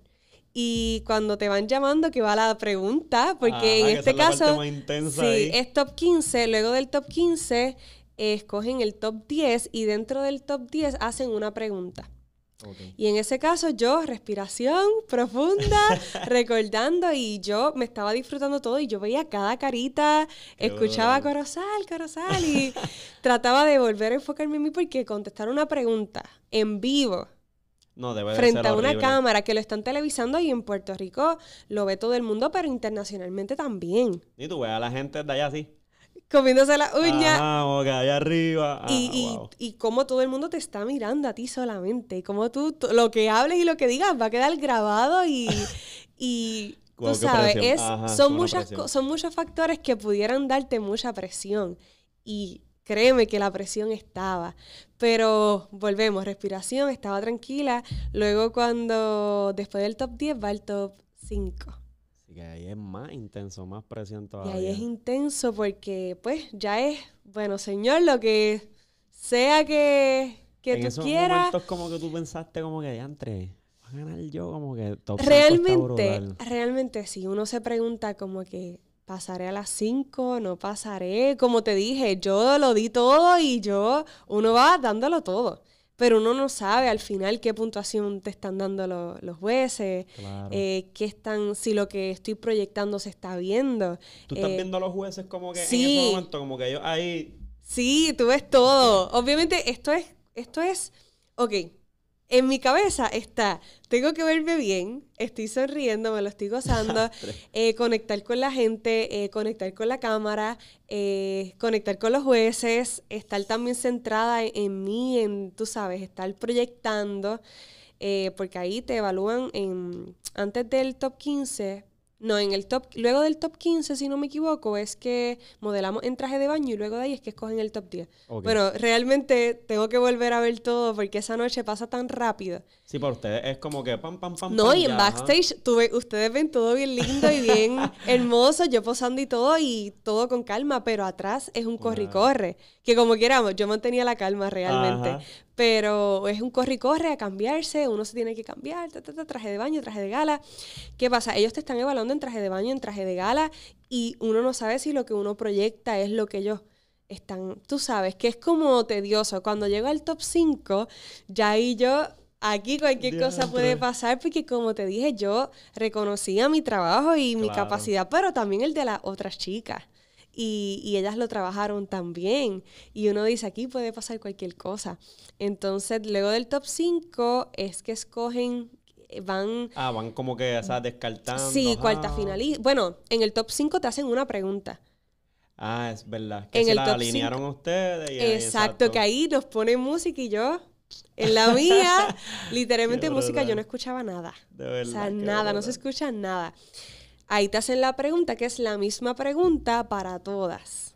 Y cuando te van llamando, que va la pregunta, porque en este caso, sí, es top 15, luego del top 15 eh, escogen el top 10 y dentro del top 10 hacen una pregunta. Y en ese caso yo, respiración profunda, recordando y yo me estaba disfrutando todo y yo veía cada carita, escuchaba Corozal, Corozal y trataba de volver a enfocarme en mí porque contestar una pregunta en vivo. frente a una cámara que lo están televisando y en Puerto Rico lo ve todo el mundo, pero internacionalmente también. Y tú ves a la gente de allá así comiéndose las uñas. Ah, allá arriba. Ah, y, cómo todo el mundo te está mirando a ti solamente. Y cómo tú, lo que hables y lo que digas va a quedar grabado y. tú sabes, son, muchas, son muchos factores que pudieran darte mucha presión. Y créeme que la presión estaba. Pero volvemos, respiración, estaba tranquila. Luego cuando, después del top 10 va el top 5 que ahí es más intenso, más presión todavía. Y ahí es intenso porque, pues, ya es, bueno, señor, lo que sea que, que en tú esos momentos como que tú pensaste como que, antes va a ganar yo, como que... Top realmente, realmente sí. Uno se pregunta como que, pasaré a las 5, no pasaré. Como te dije, yo lo di todo y yo, uno va dándolo todo pero uno no sabe al final qué puntuación te están dando los jueces, eh, qué están, si lo que estoy proyectando se está viendo. Tú estás eh, viendo a los jueces como que sí, en ese momento, como que ellos ahí. Sí, tú ves todo. Obviamente, esto es, esto es, ok, en mi cabeza está, tengo que verme bien, estoy sonriendo, me lo estoy gozando, eh, conectar con la gente, eh, conectar con la cámara, eh, conectar con los jueces, estar también centrada en, mí, en, tú sabes, estar proyectando, porque ahí te evalúan en, antes del top 15 no, en el top, luego del top 15, si no me equivoco, es que modelamos en traje de baño y luego de ahí es que escogen el top 10. Bueno, realmente tengo que volver a ver todo porque esa noche pasa tan rápido Sí, para ustedes es como que pam, pam, pam. No, y en backstage ustedes ven todo bien lindo y bien hermoso, yo posando y todo, y todo con calma, pero atrás es un corri corre. Que como queramos, yo mantenía la calma realmente. Pero es un corri corre a cambiarse, uno se tiene que cambiar, traje de baño, traje de gala. ¿Qué pasa? Ellos te están evaluando en traje de baño, en traje de gala, y uno no sabe si lo que uno proyecta es lo que ellos están, tú sabes, que es como tedioso. Cuando llego al top 5, ya ahí yo Aquí cualquier cosa puede pasar porque como te dije, yo reconocía mi trabajo y mi capacidad, pero también el de las otras chicas. Y, ellas lo trabajaron también. Y uno dice, aquí puede pasar cualquier cosa. Entonces, luego del top 5 es que escogen, eh, van... Ah, van como que, o sea, descartando. Sí, cuarta finalista. Bueno, en el top 5 te hacen una pregunta. Ah, es verdad. en el top alinearon ustedes. exacto, que ahí nos ponen música y yo en la mía, literalmente música yo no escuchaba nada. o sea, nada, no se escucha nada. Ahí te hacen la pregunta, que es la misma pregunta para todas.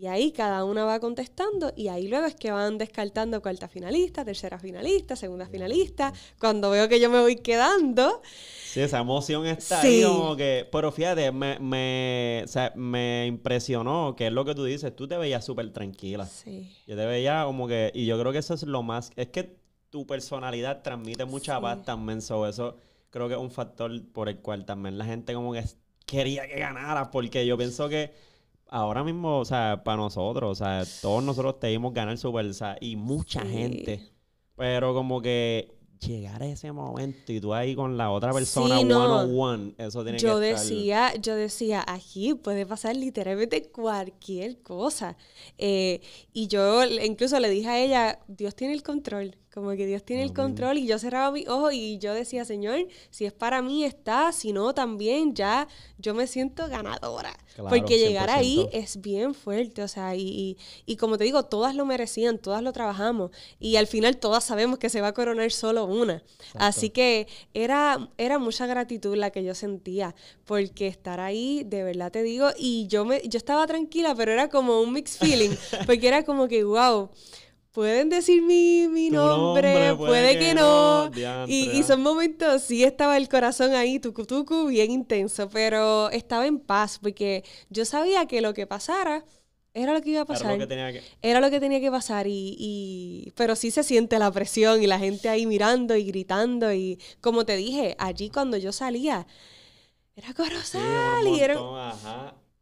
Y ahí cada una va contestando y ahí luego es que van descartando cuarta finalista, tercera finalista, segunda finalista. Cuando veo que yo me voy quedando. Sí, esa emoción está como que. Pero fíjate, me, me, impresionó que es lo que tú dices. Tú te veías súper tranquila. Sí. Yo te veía como que. Y yo creo que eso es lo más. Es que tu personalidad transmite mucha paz también. sobre eso creo que es un factor por el cual también la gente como que quería que ganara, Porque yo pienso que ahora mismo, o sea, para nosotros, o sea, todos nosotros que ganar su bolsa y mucha gente. Pero como que llegar a ese momento y tú ahí con la otra persona one on one, eso tiene yo que estar... decía, Yo decía, aquí puede pasar literalmente cualquier cosa. Eh, y yo incluso le dije a ella, Dios tiene el control. Como que Dios tiene el control y yo cerraba mi ojo y yo decía, Señor, si es para mí está, si no también ya yo me siento ganadora. Porque llegar ahí es bien fuerte, o sea, y, como te digo, todas lo merecían, todas lo trabajamos y al final todas sabemos que se va a coronar solo una. Así que era, era mucha gratitud la que yo sentía, porque estar ahí, de verdad te digo, y yo, me, yo estaba tranquila, pero era como un mixed feeling, porque era como que, wow, pueden decir mi, nombre, puede, que, no. y, son momentos, sí estaba el corazón ahí, tucu tucu, bien intenso, pero estaba en paz porque yo sabía que lo que pasara era lo que iba a pasar. Era lo que tenía que, era lo que, tenía que pasar. Y, pero sí se siente la presión y la gente ahí mirando y gritando. Y como te dije, allí cuando yo salía, era Corozal. y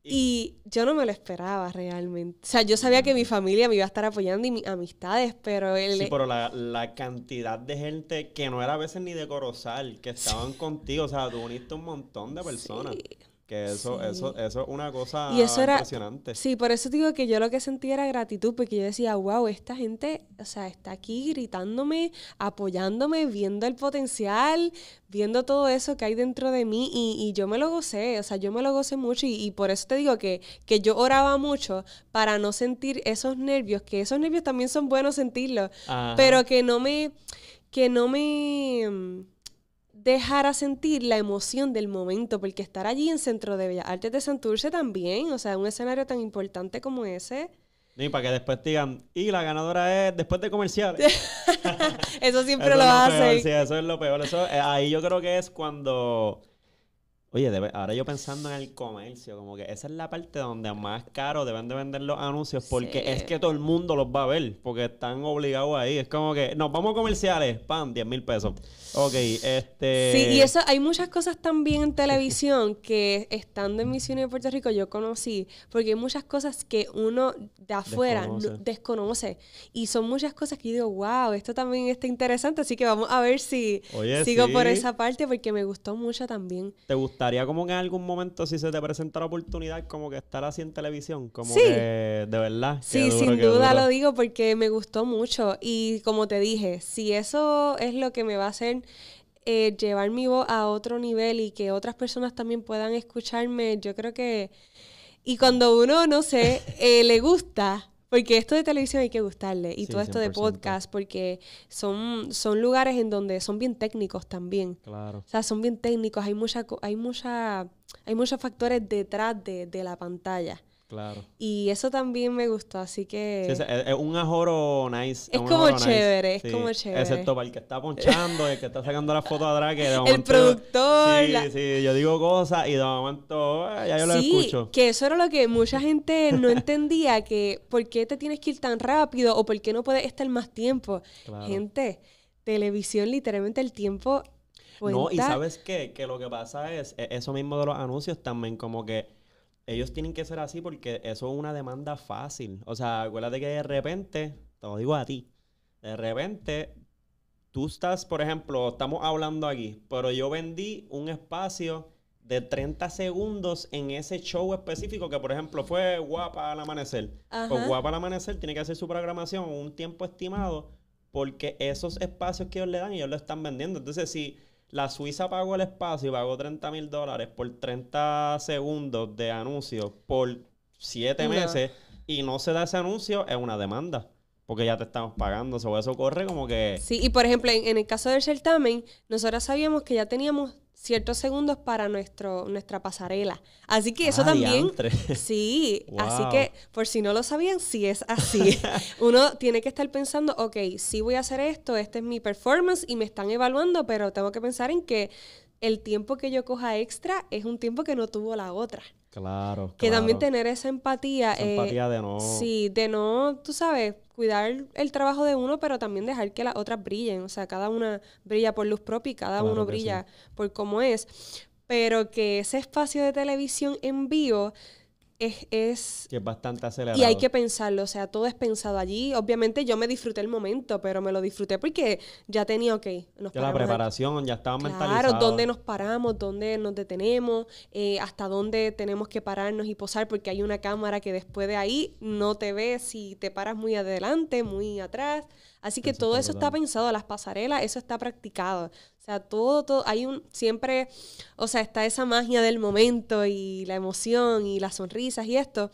y yo no me lo esperaba realmente. O sea, yo sabía que mi familia me iba a estar apoyando y mis amistades, pero él... Sí, e pero la, cantidad de gente que no era a veces ni de Corozal, que estaban contigo, o sea, tú uniste un montón de personas. Sí. Que eso, eso, eso es una cosa y impresionante. Sí, por eso digo que yo lo que sentía era gratitud, porque yo decía, wow, esta gente, o sea, está aquí gritándome, apoyándome, viendo el potencial, viendo todo eso que hay dentro de mí, y, yo me lo gocé, o sea, yo me lo gocé mucho, y, por eso te digo que, que yo oraba mucho para no sentir esos nervios, que esos nervios también son buenos sentirlos, pero que no me, que no me dejar a sentir la emoción del momento, porque estar allí en Centro de Bellas Artes de Santurce también, o sea, un escenario tan importante como ese. Y para que después digan, y la ganadora es después de comerciales. eso siempre lo, hacen. sí, eso es lo peor. Eh, ahí yo creo que es cuando Oye, ahora yo pensando en el comercio, como que esa es la parte donde más caro deben de vender los anuncios porque es que todo el mundo los va a ver, porque están obligados ahí. Es como que, nos vamos a comerciales, pan, 10 mil pesos. Ok, este... Sí, y eso, hay muchas cosas también en televisión que estando en Misión de Puerto Rico yo conocí, porque hay muchas cosas que uno de afuera desconoce. y son muchas cosas que yo digo, wow, esto también está interesante, así que vamos a ver si sigo por esa parte porque me gustó mucho también. ¿Te gustaría como que en algún momento, si se te presenta la oportunidad, como que estar así en televisión? Como sí. de verdad. Sí, sin duda lo digo porque me gustó mucho. Y como te dije, si eso es lo que me va a hacer eh, llevar mi voz a otro nivel y que otras personas también puedan escucharme, yo creo que... Y cuando uno, no sé, eh, le gusta porque esto de televisión hay que gustarle y todo esto de podcast, porque son, son lugares en donde son bien técnicos también. O sea, son bien técnicos, hay, mucha, hay, mucha, hay muchos factores detrás de la pantalla. Claro. Y eso también me gustó, así que... es, un ajoro nice. Es, como chévere, es como chévere. Excepto para el que está ponchando, el que está sacando la foto atrás, de El productor. Sí, sí, yo digo cosas y de momento ah, ya yo lo escucho. que eso era lo que mucha gente no entendía, que por qué te tienes que ir tan rápido o por qué no puedes estar más tiempo. Gente, televisión literalmente el tiempo... No, y ¿sabes qué? Que lo que pasa es, e-, eso mismo de los anuncios también como que ellos tienen que ser así porque eso es una demanda fácil. O sea, acuérdate que de repente, te lo digo a ti, de repente tú estás, por ejemplo, estamos hablando aquí, pero yo vendí un espacio de 30 segundos en ese show específico que, por ejemplo, fue Guapa al Amanecer. O pues Guapa al Amanecer tiene que hacer su programación un tiempo estimado porque esos espacios que ellos le dan, ellos lo están vendiendo. Entonces, si la Suiza pagó el espacio y pagó 30 mil dólares por 30 segundos de anuncio por 7 meses y no se da ese anuncio, es una demanda porque ya te estamos pagando, sobre eso corre como que... Sí, y por ejemplo, en, el caso del certamen, nosotros sabíamos que ya teníamos ciertos segundos para nuestro, nuestra pasarela. Así que eso ah, también... Sí, así que por si no lo sabían, sí es así. Uno tiene que estar pensando, ok, sí voy a hacer esto, este es mi performance y me están evaluando, pero tengo que pensar en que el tiempo que yo coja extra es un tiempo que no tuvo la otra. Claro. Que también tener esa empatía. Eh, empatía de no. Sí, de no, tú sabes, cuidar el trabajo de uno, pero también dejar que las otras brillen. O sea, cada una brilla por luz propia y cada uno brilla por cómo es. Pero que ese espacio de televisión en vivo es, es, Que es bastante acelerado. Y hay que pensarlo, o sea, todo es pensado allí. Obviamente yo me disfruté el momento, pero me lo disfruté porque ya tenía, ok, La preparación, ya estaba claro, Claro, dónde nos paramos, dónde nos detenemos, eh, hasta dónde tenemos que pararnos y posar, porque hay una cámara que después de ahí no te ve si te paras muy adelante, muy atrás. Así que todo eso está pensado, las pasarelas, eso está practicado. O sea, todo, todo, hay un, siempre, o sea, está esa magia del momento y la emoción y las sonrisas y esto,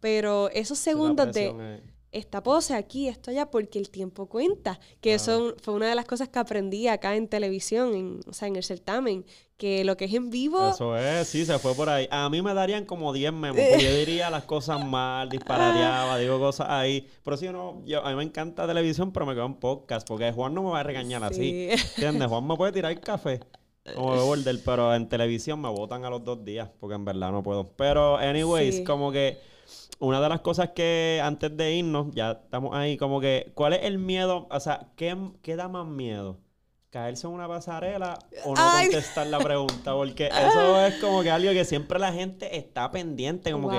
pero eso segundos de esta pose aquí, esto ya, porque el tiempo cuenta. Que eso fue una de las cosas que aprendí acá en televisión, en, o sea, en el certamen, que lo que es en vivo... Eso es, sí, se fue por ahí. A mí me darían como 10 memes yo diría las cosas mal, disparateaba, digo cosas ahí. Pero sí, no, yo, a mí me encanta televisión, pero me quedo en podcast, porque Juan no me va a regañar así. ¿Entiendes? Juan me puede tirar el café. Como de border, pero en televisión me votan a los dos días, porque en verdad no puedo. Pero, anyways, como que una de las cosas que antes de irnos, ya estamos ahí, como que, ¿cuál es el miedo? O sea, ¿qué, da más miedo? ¿Caerse en una pasarela o no contestar la pregunta? Porque eso es como que algo que siempre la gente está pendiente, como que,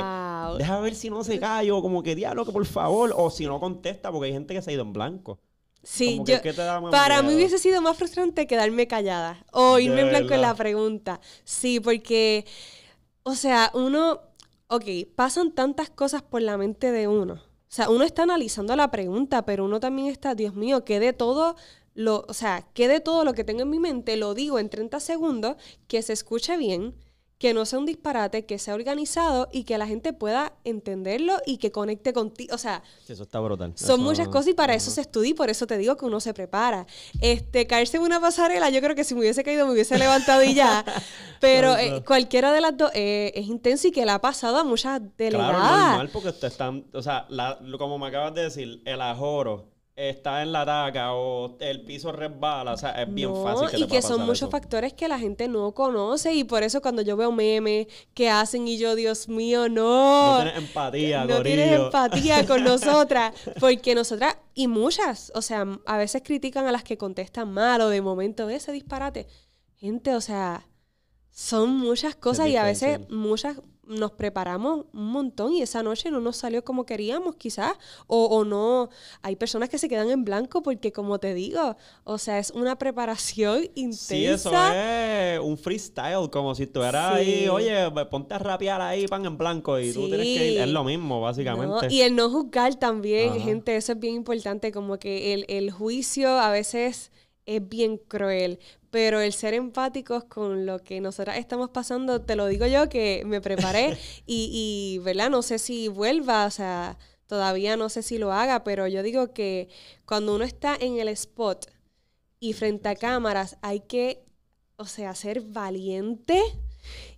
deja ver si no se cae, o como que diablo, que por favor, o si no contesta, porque hay gente que se ha ido en blanco. Sí, yo, para mí hubiese sido más frustrante quedarme callada o irme en blanco en la pregunta. Sí, porque, o sea, uno ok, pasan tantas cosas por la mente de uno. O sea, uno está analizando la pregunta, pero uno también está, Dios mío, que de todo lo, o sea, que de todo lo que tengo en mi mente lo digo en 30 segundos, que se escuche bien, que no sea un disparate, que sea organizado y que la gente pueda entenderlo y que conecte contigo. O sea, eso está Son muchas cosas y para eso se estudia y por eso te digo que uno se prepara. Este, caerse en una pasarela, yo creo que si me hubiese caído me hubiese levantado y ya. Pero eh, cualquiera de las dos eh, es intenso y que la ha pasado a muchas delegadas. Claro, normal porque están, o sea, como me acabas de decir, el ajoro está en la taca o el piso resbala, o sea, es bien fácil. Que y que son muchos factores que la gente no conoce y por eso cuando yo veo memes que hacen y yo, Dios mío, no. No tienes empatía, No tienes empatía con nosotras, porque nosotras, y muchas, o sea, a veces critican a las que contestan mal o de momento ese disparate. Gente, o sea, son muchas cosas y a veces muchas nos preparamos un montón y esa noche no nos salió como queríamos quizás o, o, no. Hay personas que se quedan en blanco porque como te digo, o sea, es una preparación intensa. Sí, eso es un freestyle, como si tú eras ahí, oye, ponte a rapear ahí, pan en blanco y tú tienes que ir, es lo mismo básicamente. y el no juzgar también, gente, eso es bien importante, como que el, el juicio a veces es bien cruel, pero el ser empáticos con lo que nosotras estamos pasando, te lo digo yo que me preparé y, y, ¿verdad? No sé si vuelva, o sea, todavía no sé si lo haga, pero yo digo que cuando uno está en el spot y frente a cámaras hay que, o sea, ser valiente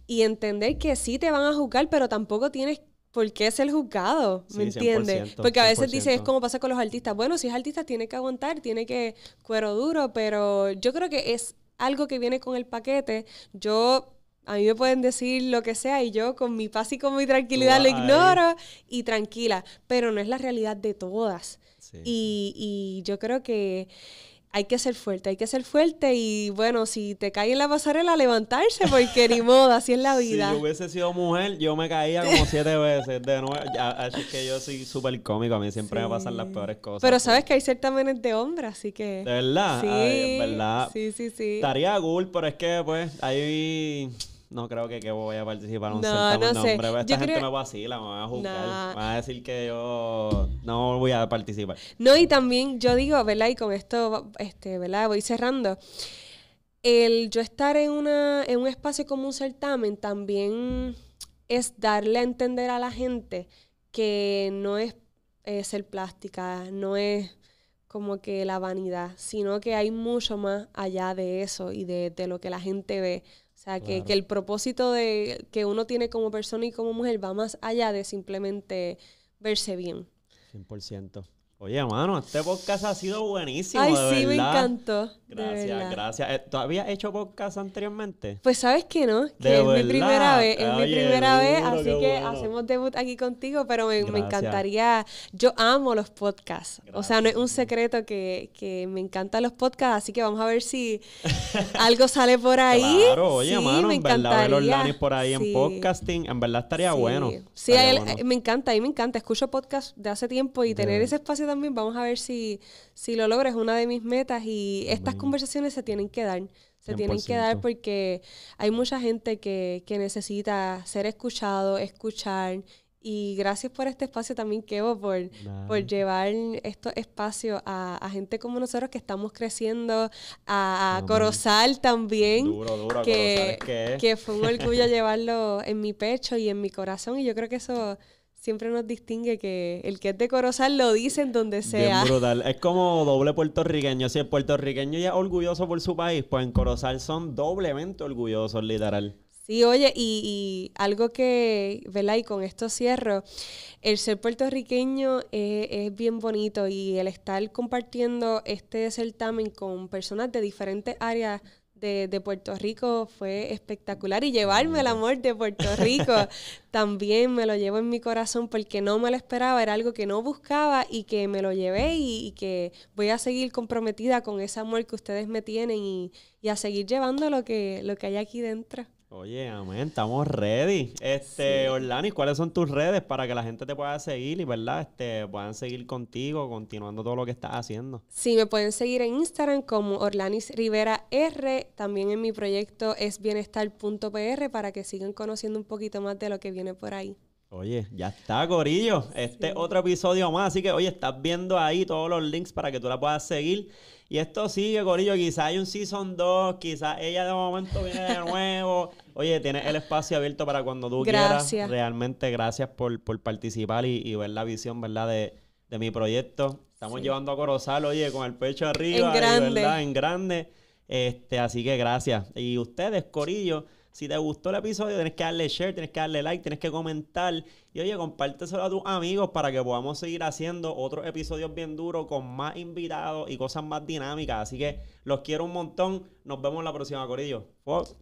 y entender que sí te van a juzgar, pero tampoco tienes ¿por qué el juzgado? ¿Me entiende? entiendes? Porque a veces dice, es como pasa con los artistas. Bueno, si es artista, tiene que aguantar, tiene que cuero duro, pero yo creo que es algo que viene con el paquete. Yo a mí me pueden decir lo que sea y yo con mi paz y con mi tranquilidad lo ignoro y tranquila, pero no es la realidad de todas. y, yo creo que hay que ser fuerte, hay que ser fuerte y bueno, si te cae en la pasarela, levantarse porque ni modo, así es la vida. Si yo hubiese sido mujer, yo me caía como siete veces de nuevo. Así que yo soy súper cómico, a mí siempre me pasan las peores cosas. Pero sabes pues. que hay certamenes de hombre, así que... ¿De verdad? Sí, Sí, sí, sí. Estaría cool, pero es que pues ahí no creo que, voy a participar en un certamen. No, esta gente me vacila, va a juzgar. Me va a decir que yo no voy a participar. No, y también yo digo, ¿verdad? Y con esto, este, Voy cerrando. El yo estar en, una, en un espacio como un certamen también es darle a entender a la gente que no es es eh, ser plástica, no es como que la vanidad, sino que hay mucho más allá de eso y de, de lo que la gente ve sea, que, el propósito de, que uno tiene como persona y como mujer va más allá de simplemente verse bien. 100%. Oye, hermano, este podcast ha sido buenísimo. Ay, sí, me encantó. Gracias, gracias. Eh, ¿Tú habías hecho podcast anteriormente? Pues sabes que no, que es mi primera vez, es mi primera vez, así que hacemos debut aquí contigo, pero me, encantaría, yo amo los podcasts, o sea, no es un secreto que, me encantan los podcasts, así que vamos a ver si algo sale por ahí. Claro, oye, mano, en verdad ver los por ahí en podcasting, en verdad estaría bueno. Sí, eh, me encanta, a mí me encanta, escucho podcasts de hace tiempo y tener ese espacio también, vamos a ver si, si lo logro, es una de mis metas y estas conversaciones se tienen que dar. Se tienen que dar porque hay mucha gente que, necesita ser escuchado, escuchar y gracias por este espacio también, Kevo, por, por llevar estos espacios a, gente como nosotros que estamos creciendo, a, a también, duro, que, que fue un orgullo llevarlo en mi pecho y en mi corazón y yo creo que eso siempre nos distingue que el que es de Corozal lo dicen donde sea. Es brutal. Es como doble puertorriqueño. Si el puertorriqueño ya es orgulloso por su país, pues en Corozal son doblemente orgullosos, literal. Sí, oye, y, algo que, ¿verdad? Y con esto cierro, el ser puertorriqueño es, eh, es, bien bonito y el estar compartiendo este certamen con personas de diferentes áreas de, de, Puerto Rico fue espectacular y llevarme el amor de Puerto Rico también me lo llevo en mi corazón porque no me lo esperaba, era algo que no buscaba y que me lo llevé y, que voy a seguir comprometida con ese amor que ustedes me tienen y, y a seguir llevando lo que, lo que hay aquí dentro. Oye, amén, estamos ready. Este, Orlani, ¿cuáles son tus redes para que la gente te pueda seguir y verdad, este, puedan seguir contigo, continuando todo lo que estás haciendo? Sí, me pueden seguir en Instagram como Orlanis Rivera R, también en mi proyecto es bienestar.pr para que sigan conociendo un poquito más de lo que viene por ahí. Oye, ya está, Corillo. Este otro episodio más. Así que, oye, estás viendo ahí todos los links para que tú la puedas seguir. Y esto sigue, Corillo. Quizás hay un Season 2, quizás ella de momento viene de nuevo. Oye, tiene el espacio abierto para cuando tú gracias. quieras. Realmente gracias por, participar y, ver la visión, ¿verdad? De, de mi proyecto. Estamos llevando a Corozal, oye, con el pecho arriba. En grande. ¿verdad? En grande. Este, así que gracias. Y ustedes, Corillo. Si te gustó el episodio, tienes que darle share, tienes que darle like, tienes que comentar. Y oye, compárteselo a tus amigos para que podamos seguir haciendo otros episodios bien duros con más invitados y cosas más dinámicas. Así que los quiero un montón. Nos vemos la próxima, Corillo. Fox.